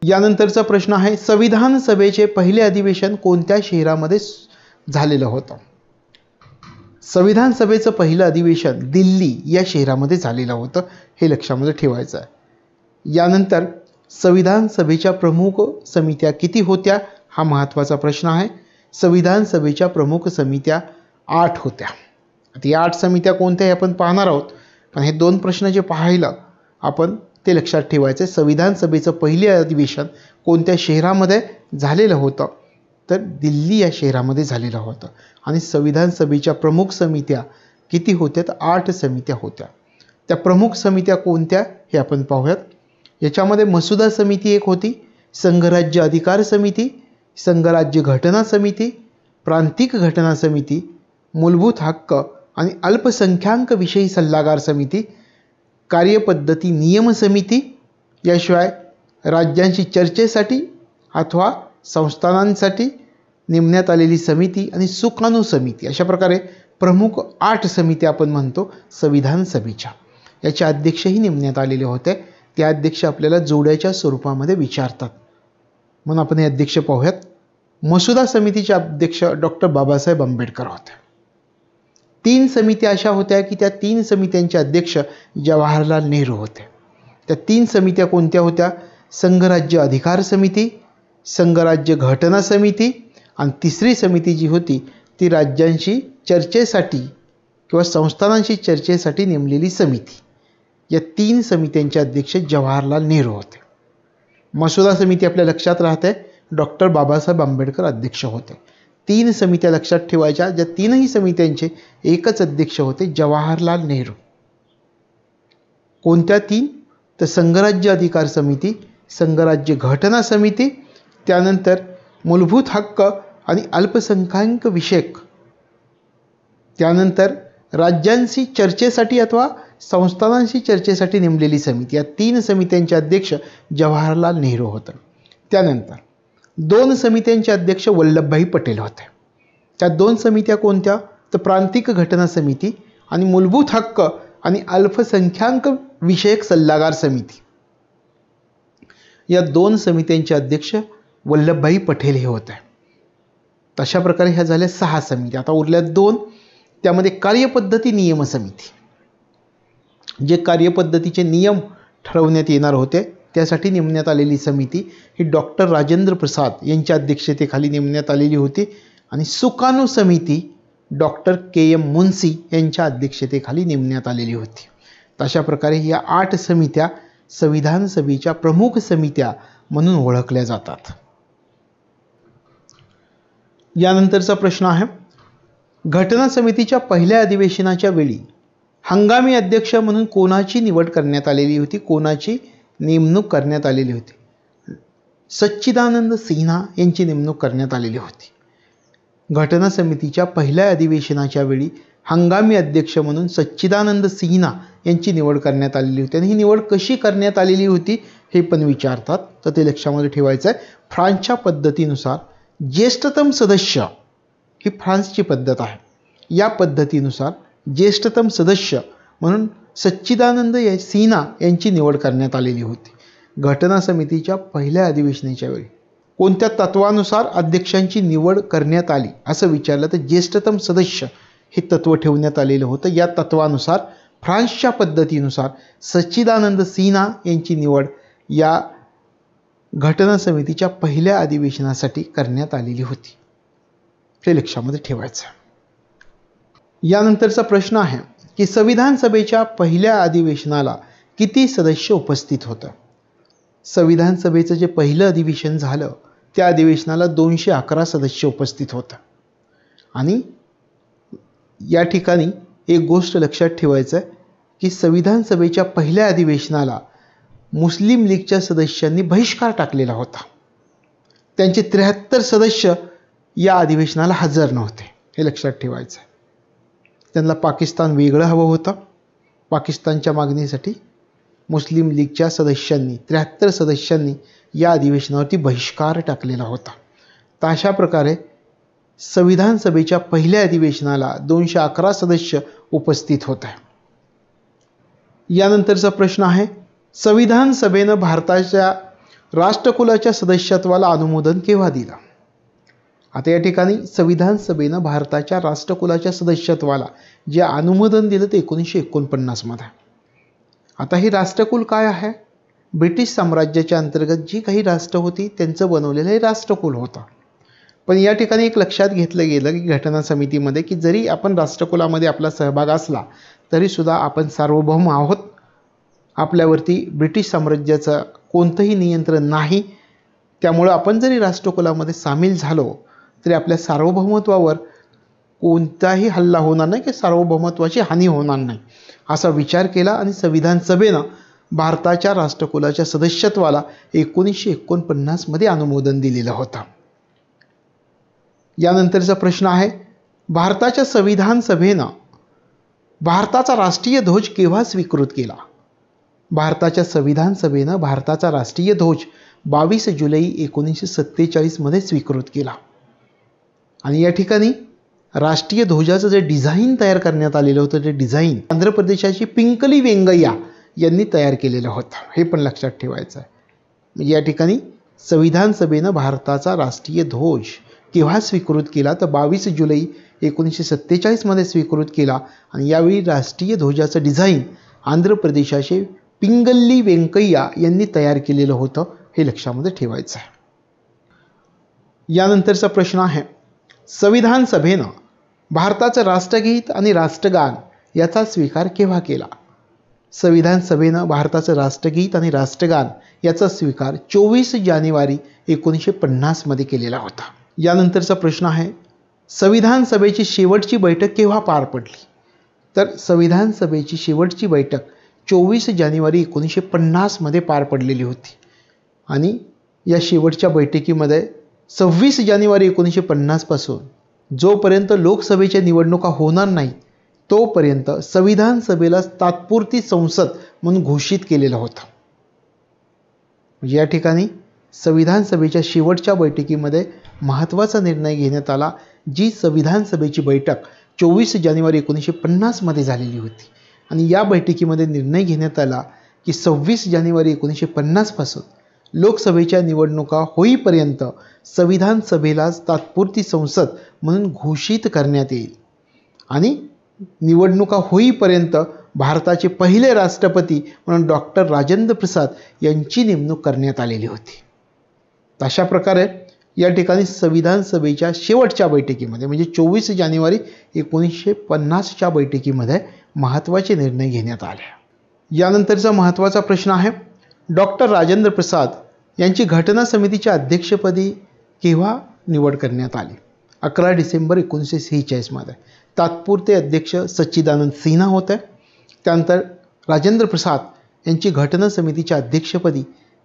यानंतरचा प्रश्न आहे संविधान सभेचे पहिले अधिवेशन कोणत्या शहरामध्ये झालेलं होतं संविधान सभेचं पहिलं अधिवेशन दिल्ली या शहरामध्ये झालेलं होतं हे लक्षामध्ये ठेवायचं आहे यानंतर संविधान सभेच्या प्रमुख समित्या किती होत्या हा महत्त्वाचा प्रश्न आहे संविधान सभेच्या प्रमुख समित्या आठ होत्या आता या आठ समित्या कोणत्या हे आपण पाहणार आहोत पण हे दोन प्रश्न जे पाहिलं आपण ते लक्षात ठेवायचं संविधान सभेचं पहिले अधिवेशन कोणत्या शहरामध्ये झालेलं होतं तर दिल्ली या शहरामध्ये झालेला होता आणि संविधान सभेच्या प्रमुख समित्या किती होत्या तर आठ समित्या होत्या त्या प्रमुख समित्या कोणत्या हे आपण पाहूयात याच्यामध्ये मसुदा समिती एक होती संघराज्य अधिकार समिती संघराज्य घटना समिती प्रांतिक घटना समिती मूलभूत हक्क आणि विषयी सल्लागार समिती कार्यपद्धती नियम समिती याशिवाय राज्यांशी चर्चेसाठी अथवा संस्थानांसाठी नेमण्यात आलेली समिती आणि सुकाणू समिती अशा प्रकारे प्रमुख आठ समित्या आपण म्हणतो संविधान सभेच्या याचे अध्यक्षही नेमण्यात आलेले होते त्या अध्यक्ष आपल्याला जोड्याच्या स्वरूपामध्ये विचारतात म्हणून आपण हे अध्यक्ष पाहूयात मसुदा समितीचे अध्यक्ष डॉक्टर बाबासाहेब आंबेडकर होते तीन समित्या अशा होत्या की त्या तीन समित्यांचे अध्यक्ष जवाहरलाल नेहरू होते त्या तीन समित्या कोणत्या होत्या संघराज्य अधिकार समिती संघराज्य घटना समिती आणि तिसरी समिती जी होती ती राज्यांशी चर्चेसाठी किंवा संस्थानांशी चर्चेसाठी नेमलेली समिती या तीन समित्यांचे अध्यक्ष जवाहरलाल नेहरू होते मसुदा समिती आपल्या लक्षात राहते डॉक्टर बाबासाहेब आंबेडकर अध्यक्ष होते तीन समित्या लक्षात ठेवायच्या ज्या तीनही समित्यांचे एकच अध्यक्ष होते जवाहरलाल नेहरू कोणत्या तीन तर संघराज्य अधिकार समिती संघराज्य घटना समिती त्यानंतर मूलभूत हक्क आणि अल्पसंख्याक विषयक त्यानंतर राज्यांशी चर्चेसाठी अथवा संस्थानांशी चर्चेसाठी नेमलेली समिती या तीन समित्यांचे अध्यक्ष जवाहरलाल नेहरू होतं त्यानंतर दोन समित्यांचे अध्यक्ष वल्लभभाई पटेल होते त्या दोन समित्या कोणत्या तर प्रांतिक घटना समिती आणि मूलभूत हक्क आणि अल्पसंख्याक विषयक सल्लागार समिती या दोन समित्यांचे अध्यक्ष वल्लभभाई पटेल हे होत आहे तशा प्रकारे ह्या झाल्या सहा समिती आता उरल्या दोन त्यामध्ये कार्यपद्धती नियम समिती जे कार्यपद्धतीचे नियम ठरवण्यात येणार होते त्यासाठी नेमण्यात आलेली समिती ही डॉक्टर राजेंद्र प्रसाद यांच्या अध्यक्षतेखाली नेमण्यात आलेली होती आणि सुकाणू समिती डॉक्टर के एम मुन्सी यांच्या अध्यक्षतेखाली नेमण्यात आलेली होती तशा प्रकारे या आठ समित्या संविधान सभेच्या प्रमुख समित्या म्हणून ओळखल्या जातात यानंतरचा प्रश्न आहे घटना समितीच्या पहिल्या अधिवेशनाच्या वेळी हंगामी अध्यक्ष म्हणून कोणाची निवड करण्यात आलेली होती कोणाची नेमणूक करण्यात आलेली होती सच्चिदानंद सिन्हा यांची नेमणूक करण्यात आलेली होती घटना समितीच्या पहिल्या अधिवेशनाच्या वेळी हंगामी अध्यक्ष म्हणून सच्चिदानंद सिन्हा यांची निवड करण्यात आलेली होती आणि ही निवड कशी करण्यात आलेली होती हे पण विचारतात तर ते लक्षामध्ये ठेवायचं आहे फ्रान्सच्या पद्धतीनुसार ज्येष्ठतम सदस्य ही फ्रान्सची पद्धत आहे या पद्धतीनुसार ज्येष्ठतम सदस्य म्हणून सच्चिदानंद या सिन्हा यांची निवड करण्यात आलेली होती घटना समितीच्या पहिल्या अधिवेशनाच्या वेळी कोणत्या तत्वानुसार अध्यक्षांची निवड करण्यात आली असं विचारलं तर ज्येष्ठतम सदस्य हे तत्त्व ठेवण्यात आलेलं होतं या तत्वानुसार फ्रान्सच्या पद्धतीनुसार सच्चिदानंद सिन्हा यांची निवड या घटना समितीच्या पहिल्या अधिवेशनासाठी करण्यात आलेली होती हे लक्षामध्ये ठेवायचं यानंतरचा प्रश्न आहे की संविधान सभेच्या पहिल्या अधिवेशनाला किती सदस्य उपस्थित होतं संविधान सभेचं जे पहिलं अधिवेशन झालं त्या अधिवेशनाला दोनशे अकरा सदस्य उपस्थित होतं आणि या ठिकाणी एक गोष्ट लक्षात ठेवायचं आहे की संविधान सभेच्या पहिल्या अधिवेशनाला मुस्लिम लीगच्या सदस्यांनी बहिष्कार टाकलेला होता त्यांचे त्र्याहत्तर सदस्य या अधिवेशनाला हजर नव्हते हे लक्षात ठेवायचं आहे त्यांना पाकिस्तान वेगळं हवं होतं पाकिस्तानच्या मागणीसाठी मुस्लिम लीगच्या सदस्यांनी त्र्याहत्तर सदस्यांनी या अधिवेशनावरती बहिष्कार टाकलेला होता तर अशा प्रकारे संविधान सभेच्या पहिल्या अधिवेशनाला दोनशे अकरा सदस्य उपस्थित होत आहे यानंतरचा प्रश्न आहे संविधान सभेनं भारताच्या राष्ट्रकुलाच्या सदस्यत्वाला अनुमोदन केव्हा दिलं आता या ठिकाणी संविधान सभेनं भारताच्या राष्ट्रकुलाच्या सदस्यत्वाला जे अनुमोदन दिलं ते एकोणीसशे एकोणपन्नासमध्ये आता हे राष्ट्रकुल काय आहे ब्रिटिश साम्राज्याच्या अंतर्गत जी काही राष्ट्र होती त्यांचं बनवलेलं हे राष्ट्रकुल होतं पण या ठिकाणी एक लक्षात घेतलं गेलं की घटना समितीमध्ये की जरी आपण राष्ट्रकुलामध्ये आपला सहभाग असला तरीसुद्धा आपण सार्वभौम आहोत आपल्यावरती ब्रिटिश साम्राज्याचं कोणतंही नियंत्रण नाही त्यामुळं आपण जरी राष्ट्रकुलामध्ये सामील झालो तरी आपल्या सार्वभौमत्वावर कोणताही हल्ला होणार नाही की सार्वभौमत्वाची हानी होणार नाही असा विचार केला आणि संविधान सभेनं भारताच्या राष्ट्रकुलाच्या सदस्यत्वाला एकोणीसशे एकोणपन्नासमध्ये अनुमोदन दिलेलं होतं यानंतरचा प्रश्न आहे भारताच्या संविधान सभेनं भारताचा राष्ट्रीय ध्वज केव्हा स्वीकृत केला भारताच्या संविधान सभेनं भारताचा राष्ट्रीय ध्वज बावीस जुलै एकोणीसशे सत्तेचाळीसमध्ये स्वीकृत केला आणि या ठिकाणी राष्ट्रीय ध्वजाचं जे डिझाईन तयार करण्यात आलेलं होतं ते डिझाईन आंध्र प्रदेशाची पिंकली वेंगय्या यांनी तयार केलेलं होतं हे पण लक्षात ठेवायचं आहे म्हणजे या ठिकाणी संविधान सभेनं भारताचा राष्ट्रीय ध्वज केव्हा स्वीकृत केला तर बावीस जुलै एकोणीसशे सत्तेचाळीसमध्ये स्वीकृत केला आणि यावेळी राष्ट्रीय ध्वजाचं डिझाईन आंध्र प्रदेशाचे पिंगल्ली व्यंकय्या यांनी तयार केलेलं होतं हे लक्षामध्ये ठेवायचं आहे यानंतरचा प्रश्न आहे संविधान सभेनं भारताचं राष्ट्रगीत आणि राष्ट्रगान याचा स्वीकार केव्हा केला संविधान सभेनं भारताचं राष्ट्रगीत आणि राष्ट्रगान याचा स्वीकार चोवीस जानेवारी एकोणीसशे पन्नासमध्ये केलेला होता यानंतरचा प्रश्न आहे संविधान सभेची शेवटची बैठक केव्हा पार पडली तर संविधान सभेची शेवटची बैठक चोवीस जानेवारी एकोणीसशे पन्नासमध्ये पार पडलेली होती आणि या शेवटच्या बैठकीमध्ये सव्वीस जानेवारी एकोणीसशे पन्नासपासून जोपर्यंत लोकसभेच्या निवडणुका होणार नाही तोपर्यंत संविधान सभेला तात्पुरती संसद म्हणून घोषित केलेला होता म्हणजे या ठिकाणी संविधान सभेच्या शेवटच्या बैठकीमध्ये महत्त्वाचा निर्णय घेण्यात आला जी संविधान सभेची बैठक चोवीस जानेवारी एकोणीसशे पन्नासमध्ये झालेली होती आणि या बैठकीमध्ये निर्णय घेण्यात आला की सव्वीस जानेवारी एकोणीसशे पन्नासपासून लोकसभेच्या निवडणुका होईपर्यंत संविधान सभेलाच तात्पुरती संसद म्हणून घोषित करण्यात येईल आणि निवडणुका होईपर्यंत भारताचे पहिले राष्ट्रपती म्हणून डॉक्टर राजेंद्र प्रसाद यांची नेमणूक करण्यात आलेली होती अशा प्रकारे या ठिकाणी संविधान सभेच्या शेवटच्या बैठकीमध्ये म्हणजे चोवीस जानेवारी एकोणीसशे पन्नासच्या बैठकीमध्ये महत्त्वाचे निर्णय घेण्यात आले यानंतरचा महत्त्वाचा प्रश्न आहे डॉक्टर राजेंद्र प्रसाद यांची घटना समितीच्या अध्यक्षपदी केव्हा निवड करण्यात आली अकरा डिसेंबर एकोणीसशे सेहेचाळीसमध्ये तात्पुरते अध्यक्ष सच्चिदानंद सिन्हा होते त्यानंतर राजेंद्र प्रसाद यांची घटना समितीच्या अध्यक्षपदी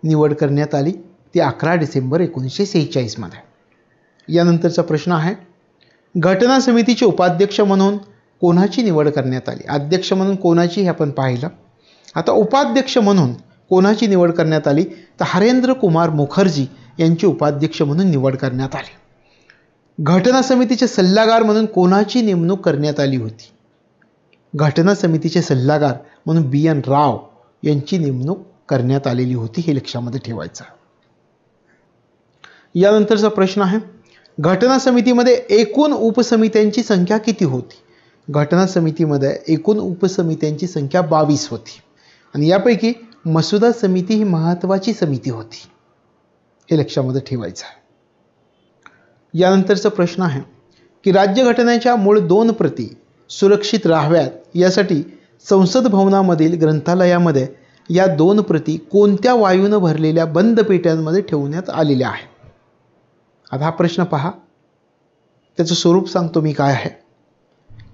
निवड करण्यात आली ती अकरा डिसेंबर एकोणीसशे सेहेचाळीसमध्ये यानंतरचा प्रश्न आहे घटना समितीचे उपाध्यक्ष म्हणून कोणाची निवड करण्यात आली अध्यक्ष म्हणून कोणाची हे आपण पाहिलं आता उपाध्यक्ष म्हणून कोणाची निवड करण्यात आली तर हरेंद्र कुमार मुखर्जी यांची उपाध्यक्ष म्हणून निवड करण्यात आली घटना समितीचे सल्लागार म्हणून कोणाची नेमणूक करण्यात आली होती घटना समितीचे सल्लागार म्हणून बी एन राव यांची नेमणूक करण्यात आलेली होती हे लक्षामध्ये ठेवायचं यानंतरचा प्रश्न आहे घटना समितीमध्ये एकूण उपसमित्यांची संख्या किती होती घटना समितीमध्ये एकूण उपसमित्यांची संख्या बावीस होती आणि यापैकी मसुदा समिती ही महत्त्वाची समिती होती हे लक्षामध्ये ठेवायचं आहे यानंतरचा प्रश्न आहे की राज्यघटनेच्या मूळ दोन प्रती सुरक्षित राहाव्यात यासाठी संसद भवनामधील ग्रंथालयामध्ये या दोन प्रती कोणत्या वायूनं भरलेल्या बंद पेट्यांमध्ये ठेवण्यात आलेल्या आहेत आता हा प्रश्न पहा त्याचं स्वरूप सांगतो मी काय आहे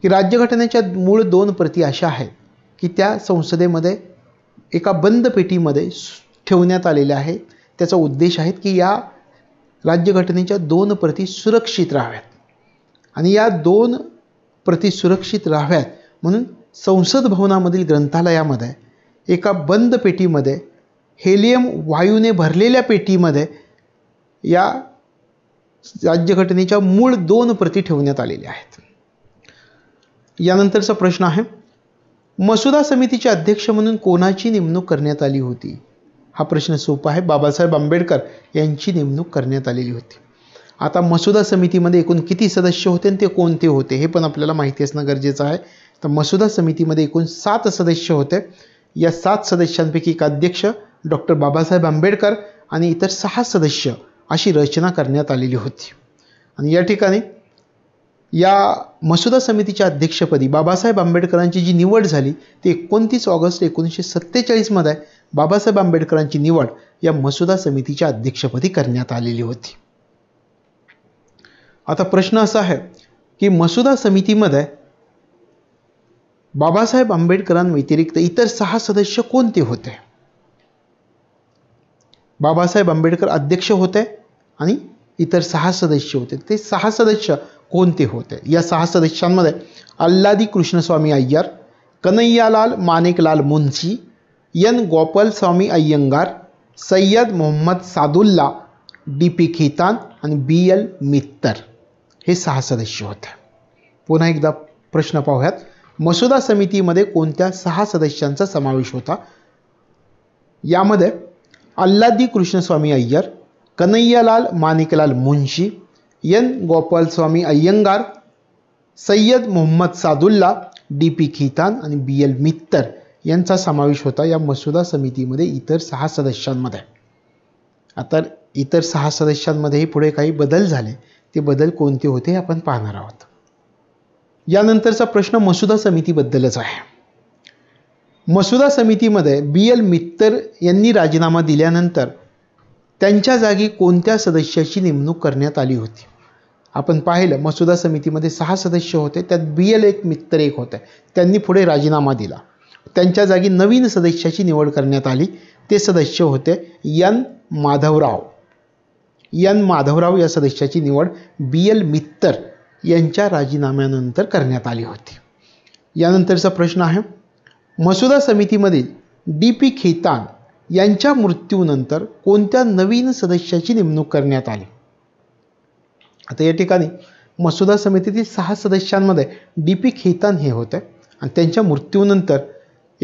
की राज्यघटनेच्या मूळ दोन प्रती अशा आहेत की त्या संसदेमध्ये एका बंद पेटीमध्ये ठेवण्यात आलेल्या आहेत त्याचा उद्देश आहे की या राज्यघटनेच्या दोन प्रती सुरक्षित राहाव्यात आणि या दोन प्रती सुरक्षित राहाव्यात म्हणून संसद भवनामधील ग्रंथालयामध्ये एका बंद पेटीमध्ये हेलियम वायूने भरलेल्या पेटीमध्ये या राज्यघटनेच्या मूळ दोन प्रती ठेवण्यात आलेल्या आहेत यानंतरचा प्रश्न आहे मसुदा समितीचे अध्यक्ष म्हणून कोणाची नेमणूक करण्यात आली होती हा प्रश्न सोपा आहे बाबासाहेब आंबेडकर यांची नेमणूक करण्यात आलेली होती आता मसुदा समितीमध्ये एकूण किती सदस्य होते आणि ते कोणते होते हे पण आपल्याला माहिती असणं गरजेचं आहे तर मसुदा समितीमध्ये एकूण सात सदस्य होते या सात सदस्यांपैकी एक अध्यक्ष डॉक्टर बाबासाहेब आंबेडकर आणि इतर सहा सदस्य अशी रचना करण्यात आलेली होती आणि या ठिकाणी या मसुदा समितीच्या अध्यक्षपदी बाबासाहेब आंबेडकरांची जी निवड झाली ती एकोणतीस ऑगस्ट एकोणीसशे सत्तेचाळीसमध्ये बाबासाहेब आंबेडकरांची निवड या मसुदा समितीच्या अध्यक्षपदी करण्यात आलेली होती आता प्रश्न असा आहे की मसुदा समितीमध्ये बाबासाहेब आंबेडकरांव्यतिरिक्त इतर सहा सदस्य कोणते होते बाबासाहेब आंबेडकर अध्यक्ष होते आणि इतर सहा सदस्य होते ते सहा सदस्य कोणते होते या सहा सदस्यांमध्ये Alladi Krishnaswami Ayyar Kanhaiyalal Maneklal Munshi N Gopalaswami Ayyangar Syed Mohammad Saadulla D P Khaitan आणि बी एल मित्तर हे सहा सदस्य होते पुन्हा एकदा प्रश्न पाहूयात मसुदा समितीमध्ये कोणत्या सहा सदस्यांचा समावेश होता यामध्ये Alladi Krishnaswami Ayyar Kanhaiyalal Maneklal Munshi N Gopalaswami Ayyangar Syed Mohammad Saadulla D P Khaitan आणि बी एल मित्तर यांचा समावेश होता या मसुदा समितीमध्ये इतर सहा सदस्यांमध्ये आता इतर सहा सदस्यांमध्येही पुढे काही बदल झाले ते बदल कोणते होते आपण पाहणार आहोत यानंतरचा प्रश्न मसुदा समितीबद्दलच आहे मसुदा समितीमध्ये बी एल मित्तर यांनी राजीनामा दिल्यानंतर त्यांच्या जागी कोणत्या सदस्याची नेमणूक करण्यात आली होती आपण पाहिलं मसुदा समितीमध्ये सहा सदस्य होते त्यात बी एल एक मित्तर एक होते त्यांनी पुढे राजीनामा दिला त्यांच्या जागी नवीन सदस्याची निवड करण्यात आली ते सदस्य होते यन माधवराव यन माधवराव या सदस्याची निवड बी एल मित्तर यांच्या राजीनाम्यानंतर करण्यात आली होती यानंतरचा प्रश्न आहे मसुदा समितीमधील डी पी खेतान यांच्या मृत्यूनंतर कोणत्या नवीन सदस्याची नेमणूक करण्यात आली आता या ठिकाणी मसुदा समितीतील सहा सदस्यांमध्ये डी पी खेतान हे होते आणि त्यांच्या मृत्यूनंतर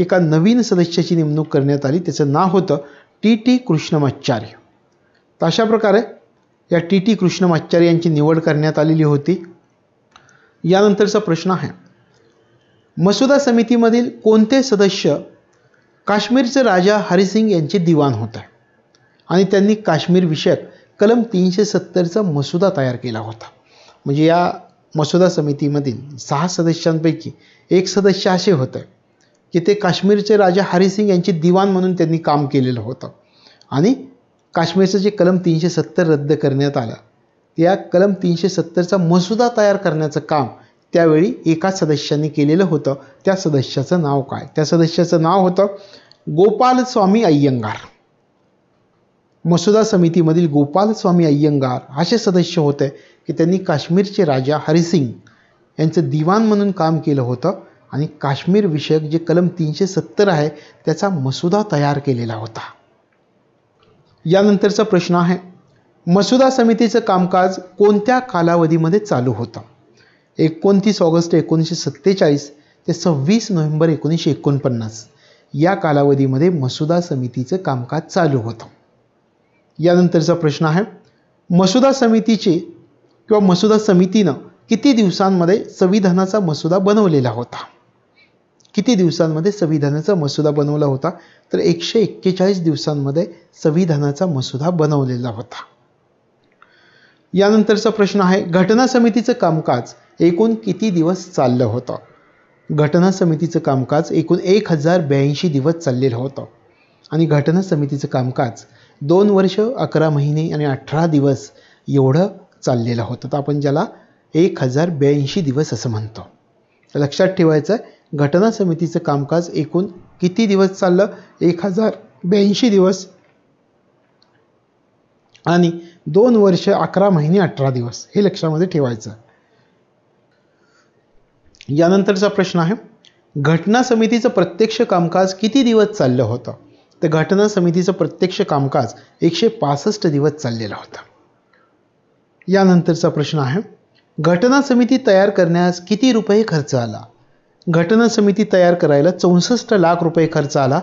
एका नवीन सदस्याची नेमणूक करण्यात आली त्याचं नाव होतं टी टी कृष्णमाचार्य तर अशा प्रकारे या टी टी कृष्णमाचार्य यांची निवड करण्यात आलेली होती यानंतरचा प्रश्न आहे मसुदा समितीमधील कोणते सदस्य काश्मीरचे राजा हरिसिंग यांचे दिवाण आहे आणि त्यांनी काश्मीरविषयक कलम तीनशे सत्तरचा मसुदा तयार केला होता म्हणजे या मसुदा समितीमधील सहा सदस्यांपैकी एक सदस्य असे आहे की ते काश्मीरचे राजा हरिसिंग यांचे दिवाण म्हणून त्यांनी काम केलेलं होतं आणि काश्मीरचं जे कलम तीनशे सत्तर रद्द करण्यात आलं त्या कलम तीनशे सत्तरचा मसुदा तयार करण्याचं काम त्यावेळी एका सदस्याने केलेलं होतं त्या सदस्याचं नाव काय त्या सदस्याचं नाव होतं गोपालस्वामी अय्यंगार मसुदा समितीमधील गोपालस्वामी अय्यंगार असे सदस्य होते की त्यांनी काश्मीरचे राजा हरिसिंग यांचं दिवाण म्हणून काम केलं होतं आणि काश्मीर विषयक जे कलम तीनशे सत्तर आहे त्याचा मसुदा तयार केलेला होता यानंतरचा प्रश्न आहे मसुदा समितीचं कामकाज कोणत्या कालावधीमध्ये चालू होतं एकोणतीस ऑगस्ट एकोणीसशे सत्तेचाळीस ते सव्वीस नोव्हेंबर एकोणीसशे एकोणपन्नास या कालावधीमध्ये मसुदा समितीचं कामकाज चालू होतं यानंतरचा प्रश्न आहे मसुदा समितीचे किंवा मसुदा समितीनं किती दिवसांमध्ये संविधानाचा मसुदा बनवलेला होता किती दिवसांमध्ये संविधानाचा मसुदा बनवला होता तर एकशे एक्केचाळीस दिवसांमध्ये संविधानाचा मसुदा बनवलेला होता यानंतरचा प्रश्न आहे घटना समितीचं कामकाज एकूण किती दिवस चाललं होतं घटना समितीचं कामकाज एकूण एक हजार ब्याऐंशी दिवस चाललेलं होतं आणि घटना समितीचं कामकाज दोन वर्ष अकरा महिने आणि अठरा दिवस एवढं चाललेलं होतं तर आपण ज्याला एक हजार ब्याऐंशी दिवस असं म्हणतो लक्षात ठेवायचं आहे घटना समितीचं कामकाज एकूण किती दिवस चाललं एक हजार ब्याऐंशी दिवस आणि दोन वर्ष अकरा महिने अठरा दिवस हे लक्षामध्ये ठेवायचं यानंतरचा प्रश्न आहे घटना समितीचं प्रत्यक्ष कामकाज किती दिवस चाललं होतं तर घटना समितीचं प्रत्यक्ष कामकाज एकशे पासष्ट दिवस चाललेला होता यानंतरचा प्रश्न आहे घटना समिती तयार करण्यास किती रुपये खर्च आला घटना समिती तयार करायला चौसष्ट लाख रुपये खर्च आला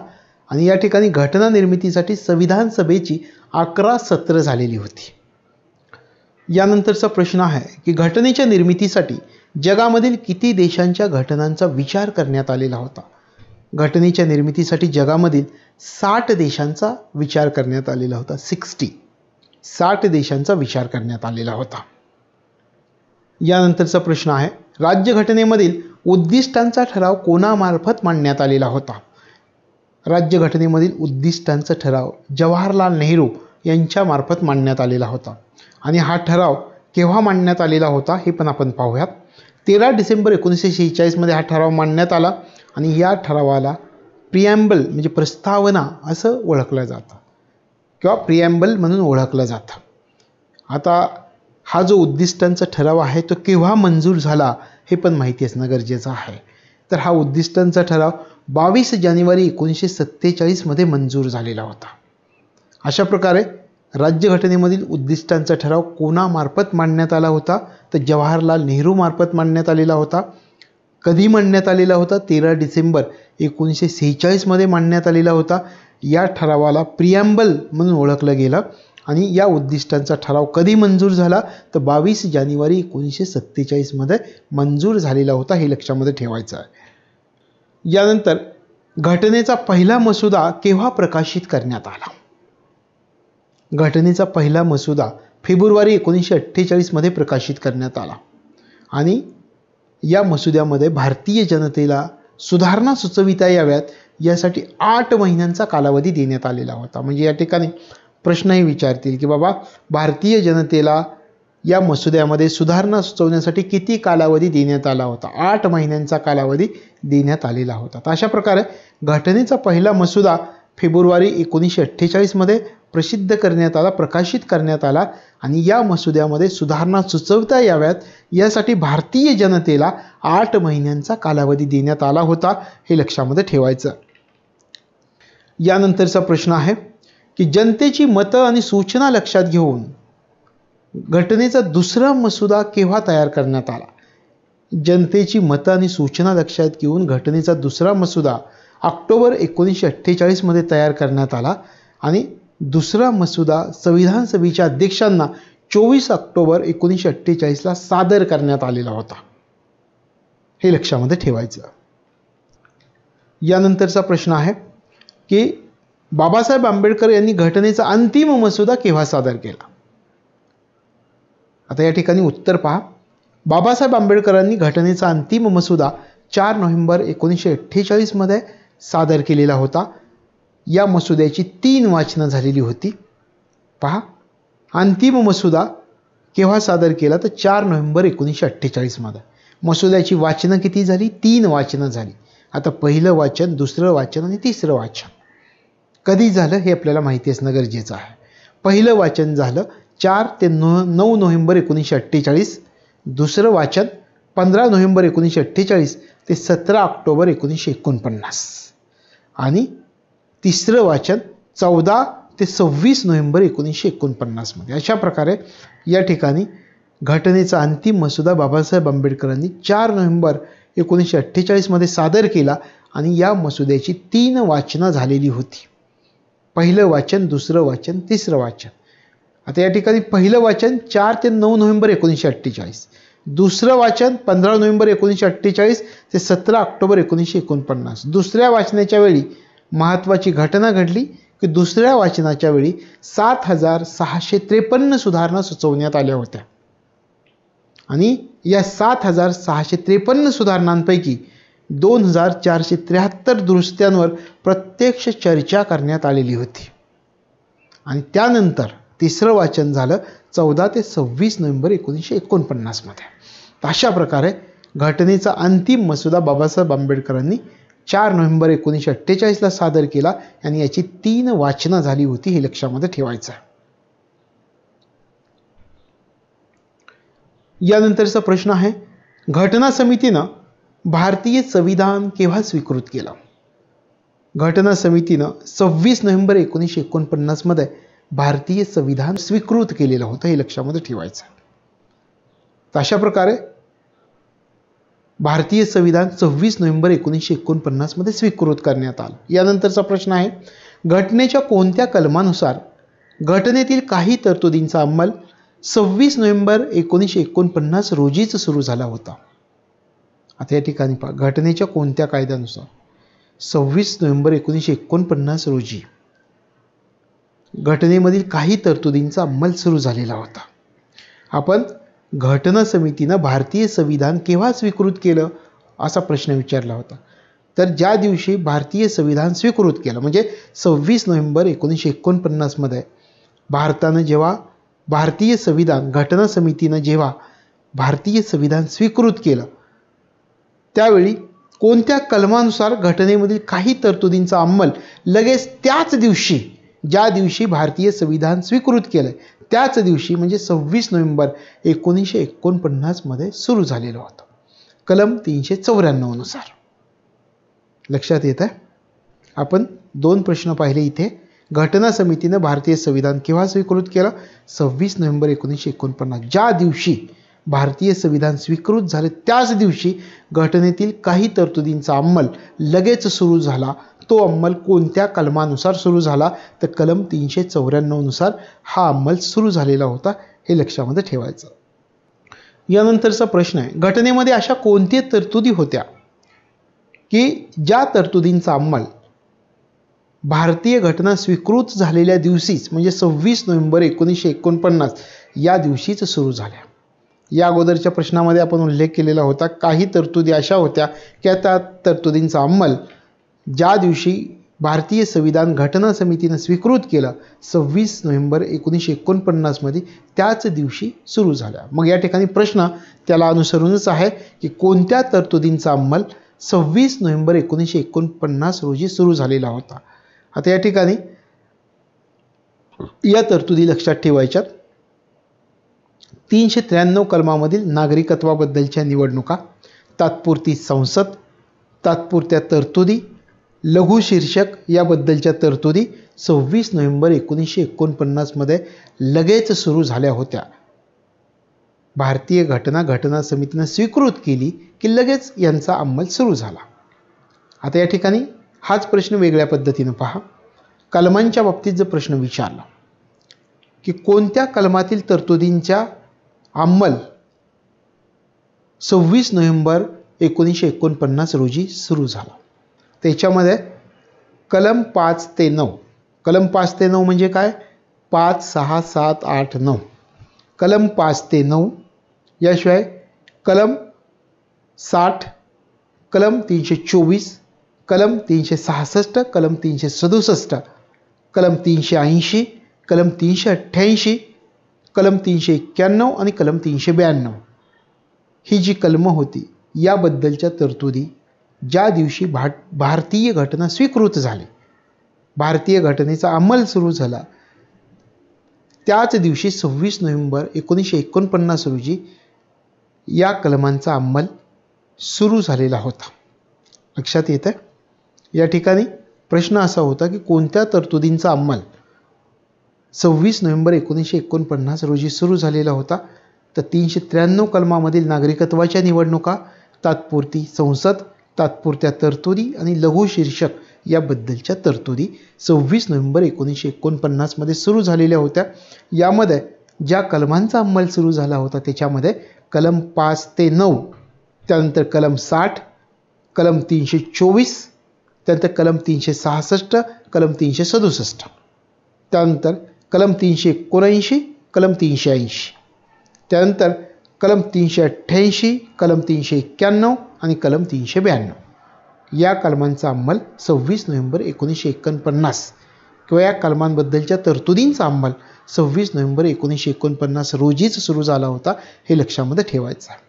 आणि या ठिकाणी घटना निर्मितीसाठी संविधान सभेची अकरा सत्र झालेली होती यानंतरचा प्रश्न आहे की घटनेच्या निर्मितीसाठी जगामधील किती देशांच्या घटनांचा विचार करण्यात आलेला होता घटनेच्या निर्मितीसाठी जगामधील साठ देशांचा विचार करण्यात आलेला होता सिक्स्टी साठ देशांचा विचार करण्यात आलेला होता यानंतरचा प्रश्न आहे राज्यघटनेमधील उद्दिष्टांचा ठराव कोणामार्फत मांडण्यात आलेला होता राज्यघटनेमधील उद्दिष्टांचा ठराव जवाहरलाल नेहरू यांच्यामार्फत मांडण्यात आलेला होता आणि हा ठराव केव्हा मांडण्यात आलेला होता हे पण आपण पाहूयात तेरा डिसेंबर एकोणीसशे शेहेचाळीसमध्ये हा ठराव मांडण्यात आला आणि या ठरावाला प्रिॲम्बल म्हणजे प्रस्तावना असं ओळखलं जातं किंवा प्रिॲम्बल म्हणून ओळखलं जातं आता हा जो उद्दिष्टांचा ठराव आहे तो केव्हा मंजूर झाला हे पण माहिती असणं गरजेचं आहे तर हा उद्दिष्टांचा ठराव बावीस जानेवारी एकोणीसशे सत्तेचाळीसमध्ये मंजूर झालेला होता अशा प्रकारे राज्यघटनेमधील उद्दिष्टांचा ठराव कोणामार्फत मांडण्यात आला होता तर जवाहरलाल नेहरूमार्फत मांडण्यात आलेला होता कधी मांडण्यात आलेला होता तेरा डिसेंबर एकोणीसशे सेहेचाळीसमध्ये मांडण्यात आलेला होता या ठरावाला प्रियांबल म्हणून ओळखलं गेलं आणि या उद्दिष्टांचा ठराव कधी मंजूर झाला तर बावीस जानेवारी एकोणीसशे सत्तेचाळीसमध्ये मंजूर झालेला होता हे लक्षामध्ये ठेवायचं आहे यानंतर घटनेचा पहिला मसुदा केव्हा प्रकाशित करण्यात आला घटनेचा पहिला मसुदा फेब्रुवारी एकोणीसशे अठ्ठेचाळीसमध्ये प्रकाशित करण्यात आला आणि या मसुद्यामध्ये भारतीय जनतेला सुधारणा सुचविता याव्यात यासाठी आठ महिन्यांचा कालावधी देण्यात आलेला होता म्हणजे या ठिकाणी प्रश्नही विचारतील की बाबा भारतीय जनतेला या मसुद्यामध्ये सुधारणा सुचवण्यासाठी किती कालावधी देण्यात आला होता आठ महिन्यांचा कालावधी देण्यात आलेला होता तर अशा प्रकारे घटनेचा पहिला मसुदा फेब्रुवारी एकोणीसशे अठ्ठेचाळीसमध्ये प्रसिद्ध करण्यात आला प्रकाशित करण्यात आला आणि या मसुद्यामध्ये सुधारणा सुचवता याव्यात यासाठी भारतीय जनतेला आठ महिन्यांचा कालावधी देण्यात आला होता हे लक्षामध्ये ठेवायचं यानंतरचा प्रश्न आहे की जनतेची मतं आणि सूचना लक्षात घेऊन घटनेचा दुसरा मसुदा केव्हा तयार करण्यात आला जनतेची मतं आणि सूचना लक्षात घेऊन घटनेचा दुसरा मसुदा ऑक्टोबर एकोणीसशे अठ्ठेचाळीसमध्ये तयार करण्यात आला आणि दुसरा मसुदा संविधान सभेच्या अध्यक्षांना चोवीस ऑक्टोबर एकोणीसशे अठ्ठेचाळीसला सादर करण्यात आलेला होता हे लक्षामध्ये ठेवायचं यानंतरचा प्रश्न आहे की बाबासाहेब आंबेडकर यांनी घटनेचा अंतिम मसुदा केव्हा सादर केला आता या ठिकाणी उत्तर पहा बाबासाहेब आंबेडकरांनी घटनेचा अंतिम मसुदा चार नोव्हेंबर एकोणीसशे अठ्ठेचाळीसमध्ये सादर केलेला होता या मसुद्याची तीन वाचनं झालेली होती पहा अंतिम मसुदा केव्हा सादर केला तर चार नोव्हेंबर एकोणीसशे अठ्ठेचाळीसमध्ये मसुद्याची वाचनं किती झाली तीन वाचनं झाली आता पहिलं वाचन दुसरं वाचन आणि तिसरं वाचन कधी झालं हे आपल्याला माहिती असणं गरजेचं आहे पहिलं वाचन झालं चार ते नो नऊ नोव्हेंबर एकोणीसशे अठ्ठेचाळीस दुसरं वाचन पंधरा नोव्हेंबर एकोणीसशे अठ्ठेचाळीस ते सतरा ऑक्टोबर एकोणीसशे एकोणपन्नास आणि तिसरं वाचन चौदा ते सव्वीस नोव्हेंबर एकोणीसशे एकोणपन्नासमध्ये अशा प्रकारे या ठिकाणी घटनेचा अंतिम मसुदा बाबासाहेब आंबेडकरांनी चार नोव्हेंबर एकोणीसशे अठ्ठेचाळीसमध्ये सादर केला आणि या मसुद्याची तीन वाचनं झालेली होती पहिलं वाचन दुसरं वाचन तिसरं वाचन आता या ठिकाणी पहिलं वाचन चार ते नऊ नोव्हेंबर एकोणीसशे अठ्ठेचाळीस दुसरं वाचन पंधरा नोव्हेंबर एकोणीसशे अठ्ठेचाळीस ते सतरा ऑक्टोबर एकोणीसशे एकोणपन्नास दुसऱ्या वाचनाच्या वेळी महत्त्वाची घटना घडली की दुसऱ्या वाचनाच्या वेळी सात हजार सहाशे त्रेपन्न सुधारणा सुचवण्यात आल्या होत्या आणि या सात हजार सहाशे त्रेपन्न सुधारणांपैकी दोन हजार चारशे त्र्याहत्तर दुरुस्त्यांवर प्रत्यक्ष चर्चा करण्यात आलेली होती आणि त्यानंतर तिसरं वाचन झालं चौदा ते सव्वीस नोव्हेंबर एकोणीसशे एकोणपन्नासमध्ये अशा प्रकारे घटनेचा अंतिम मसुदा बाबासाहेब आंबेडकरांनी चार नोव्हेंबर एकोणीसशे अठ्ठेचाळीसला सादर केला आणि याची तीन वाचनं झाली होती हे लक्षामध्ये ठेवायचं यानंतरचा प्रश्न आहे घटना समितीनं भारतीय संविधान केव्हा स्वीकृत केला घटना समितीनं सव्वीस नोव्हेंबर एकोणीसशे एकोणपन्नासमध्ये भारतीय संविधान स्वीकृत केलेलं होतं हे लक्षामध्ये ठेवायचं अशा प्रकारे भारतीय संविधान सव्वीस नोव्हेंबर एकोणीसशे एकोणपन्नासमध्ये स्वीकृत करण्यात आलं यानंतरचा प्रश्न आहे घटनेच्या कोणत्या कलमानुसार घटनेतील काही तरतुदींचा अंमल सव्वीस नोव्हेंबर एकोणीसशे एकोणपन्नास रोजीच सुरू झाला होता आता या ठिकाणी पहा घटनेच्या कोणत्या कायद्यानुसार सव्वीस नोव्हेंबर एकोणीसशे एकोणपन्नास रोजी घटनेमधील काही तरतुदींचा अंमल सुरू झालेला होता आपण घटना समितीनं भारतीय संविधान केव्हा स्वीकृत केलं असा प्रश्न विचारला होता तर ज्या दिवशी भारतीय संविधान स्वीकृत केलं म्हणजे सव्वीस नोव्हेंबर एकोणीसशे एकोणपन्नासमध्ये भारतानं जेव्हा भारतीय संविधान घटना समितीनं जेव्हा भारतीय संविधान स्वीकृत केलं त्यावेळी कोणत्या कलमानुसार घटनेमधील काही तरतुदींचा अंमल लगेच त्याच दिवशी ज्या दिवशी भारतीय संविधान स्वीकृत केलं आहे त्याच दिवशी म्हणजे सव्वीस नोव्हेंबर एकोणीसशे एकोणपन्नासमध्ये सुरू झालेलं होतं कलम तीनशे चौऱ्याण्णवनुसार लक्षात येतं आपण दोन प्रश्न पाहिले इथे घटना समितीनं भारतीय संविधान केव्हा स्वीकृत केलं सव्वीस नोव्हेंबर एकोणीसशे एकोणपन्नास ज्या दिवशी भारतीय संविधान स्वीकृत झाले त्याच दिवशी घटनेतील काही तरतुदींचा अंमल लगेच सुरू झाला तो अंमल कोणत्या कलमानुसार सुरू झाला तर कलम तीनशे चौऱ्याण्णवनुसार हा अंमल सुरू झालेला होता हे लक्षामध्ये ठेवायचं यानंतरचा प्रश्न आहे घटनेमध्ये अशा कोणत्या तरतुदी होत्या की ज्या तरतुदींचा अंमल भारतीय घटना स्वीकृत झालेल्या दिवशीच म्हणजे सव्वीस नोव्हेंबर एकोणीसशे एकोणपन्नास या दिवशीच सुरू झाल्या या अगोदरच्या प्रश्नामध्ये आपण उल्लेख केलेला होता काही तरतुदी अशा होत्या की त्या तरतुदींचा अंमल ज्या दिवशी भारतीय संविधान घटना समितीनं स्वीकृत केलं सव्वीस नोव्हेंबर एकोणीसशे एकोणपन्नासमध्ये त्याच दिवशी सुरू झाल्या मग या ठिकाणी प्रश्न त्याला अनुसरूनच आहे की कोणत्या तरतुदींचा अंमल सव्वीस नोव्हेंबर एकोणीसशे एकोणपन्नास रोजी सुरू झालेला होता आता या ठिकाणी या तरतुदी लक्षात ठेवायच्यात तीनशे त्र्याण्णव कलमामधील नागरिकत्वाबद्दलच्या निवडणुका तात्पुरती संसद तात्पुरत्या तरतुदी लघु शीर्षक याबद्दलच्या तरतुदी सव्वीस नोव्हेंबर एकोणीसशे एकोणपन्नासमध्ये लगेच सुरू झाल्या होत्या भारतीय घटना घटना समितीनं स्वीकृत केली की लगेच यांचा अंमल सुरू झाला आता या ठिकाणी हाच प्रश्न वेगळ्या पद्धतीनं पहा कलमांच्या बाबतीत जर प्रश्न विचारला की कोणत्या कलमातील तरतुदींच्या अंमल सव्वीस नोव्हेंबर एकोणीसशे एकोणपन्नास रोजी सुरू झाला त्याच्यामध्ये कलम पाच ते नऊ कलम पाच ते नऊ म्हणजे काय पाच सहा सात आठ नऊ कलम पाच ते नऊ याशिवाय कलम साठ कलम तीनशे चोवीस कलम तीनशे सहासष्ट कलम तीनशे सदुसष्ट कलम तीनशे ऐंशी कलम तीनशे अठ्ठ्याऐंशी कलम तीनशे एक्क्याण्णव आणि कलम तीनशे ब्याण्णव ही जी कलमं होती याबद्दलच्या तरतुदी ज्या दिवशी भा भारतीय घटना स्वीकृत झाली भारतीय घटनेचा अंमल सुरू झाला त्याच दिवशी सव्वीस नोव्हेंबर एकोणीसशे एकोणपन्नास रोजी या कलमांचा अंमल सुरू झालेला होता लक्षात येतं या ठिकाणी प्रश्न असा होता की कोणत्या तरतुदींचा अंमल सव्वीस नोव्हेंबर एकोणीसशे एकोणपन्नास रोजी सुरू झालेला होता तर तीनशे त्र्याण्णव कलमामधील नागरिकत्वाच्या निवडणुका तात्पुरती संसद तात्पुरत्या तरतुदी आणि लघुशीर्षक याबद्दलच्या तरतुदी सव्वीस नोव्हेंबर एकोणीसशे एकोणपन्नासमध्ये सुरू झालेल्या होत्या यामध्ये ज्या कलमांचा अंमल सुरू झाला होता त्याच्यामध्ये कलम पाच ते नऊ त्यानंतर कलम साठ कलम तीनशे चोवीस त्यानंतर कलम तीनशे सहासष्ट कलम तीनशे सदुसष्ट त्यानंतर कलम तीनशे एकोणऐंशी कलम तीनशे ऐंशी त्यानंतर कलम तीनशे अठ्ठ्याऐंशी कलम तीनशे एक्क्याण्णव आणि कलम तीनशे ब्याण्णव या कलमांचा अंमल सव्वीस नोव्हेंबर एकोणीसशे एकोणपन्नास किंवा या कलमांबद्दलच्या तरतुदींचा अंमल सव्वीस नोव्हेंबर एकोणीसशे एकोणपन्नास रोजीच सुरू झाला होता हे लक्षामध्ये ठेवायचं आहे